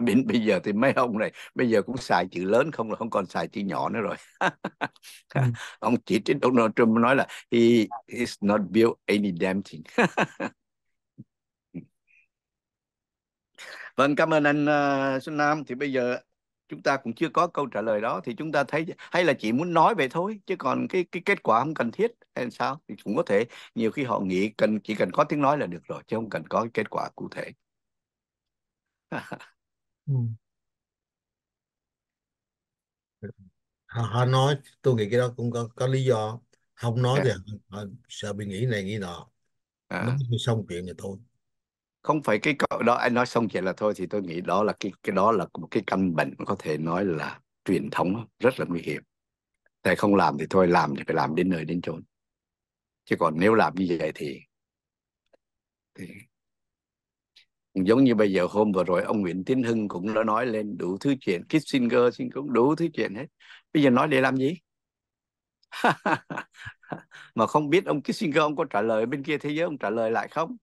Đến bây giờ thì mấy ông này bây giờ cũng xài chữ lớn không là không còn xài chữ nhỏ nữa rồi. ừ. ông chỉ trích Donald Trump nói là he is not build any damn thing. Ừ. vâng cảm ơn anh uh, Xuân Nam thì bây giờ chúng ta cũng chưa có câu trả lời đó thì chúng ta thấy hay là chỉ muốn nói vậy thôi chứ còn cái cái kết quả không cần thiết hay sao thì cũng có thể nhiều khi họ nghĩ cần chỉ cần có tiếng nói là được rồi chứ không cần có kết quả cụ thể ừ. họ, họ nói tôi nghĩ cái đó cũng có có lý do không nói à. thì họ sợ bị nghĩ này nghĩ nọ à. nói xong chuyện thì thôi không phải cái cậu đó anh nói xong vậy là thôi thì tôi nghĩ đó là cái cái đó là một cái căn bệnh có thể nói là truyền thống rất là nguy hiểm tại không làm thì thôi làm thì phải làm đến nơi đến chốn chứ còn nếu làm như vậy thì thì giống như bây giờ hôm vừa rồi ông Nguyễn Tiến Hưng cũng đã nói lên đủ thứ chuyện Kissinger xin cũng đủ thứ chuyện hết bây giờ nói để làm gì mà không biết ông Kissinger ông có trả lời bên kia thế giới ông trả lời lại không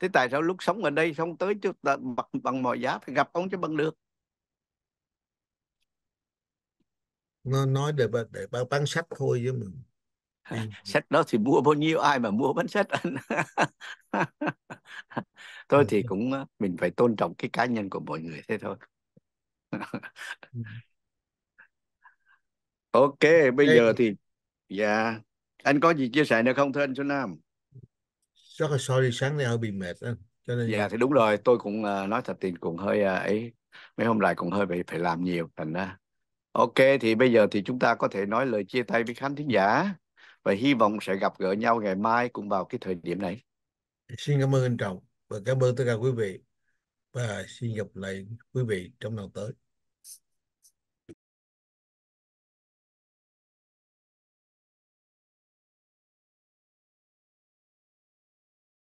thế tại sao lúc sống ở đây xong tới chúng ta bằng, bằng mọi giá phải gặp ông cho bằng được nó nói để để bán, bán sách thôi với mình à, ừ. sách đó thì mua bao nhiêu ai mà mua bán sách anh thôi thì cũng ờ, mình phải tôn trọng cái cá nhân của mọi người thế thôi ừ. ok bây Ê. giờ thì dạ yeah. anh có gì chia sẻ nữa không thưa anh Xuân Nam rất là sorry sáng nay hơi bị mệt đó. cho nên dạ yeah, thì đúng rồi tôi cũng uh, nói thật tiền cũng hơi uh, ấy mấy hôm lại cũng hơi bị phải làm nhiều thành ra ok thì bây giờ thì chúng ta có thể nói lời chia tay với khán thính giả và hy vọng sẽ gặp gỡ nhau ngày mai cũng vào cái thời điểm này xin cảm ơn anh trọng và cảm ơn tất cả quý vị và xin gặp lại quý vị trong lần tới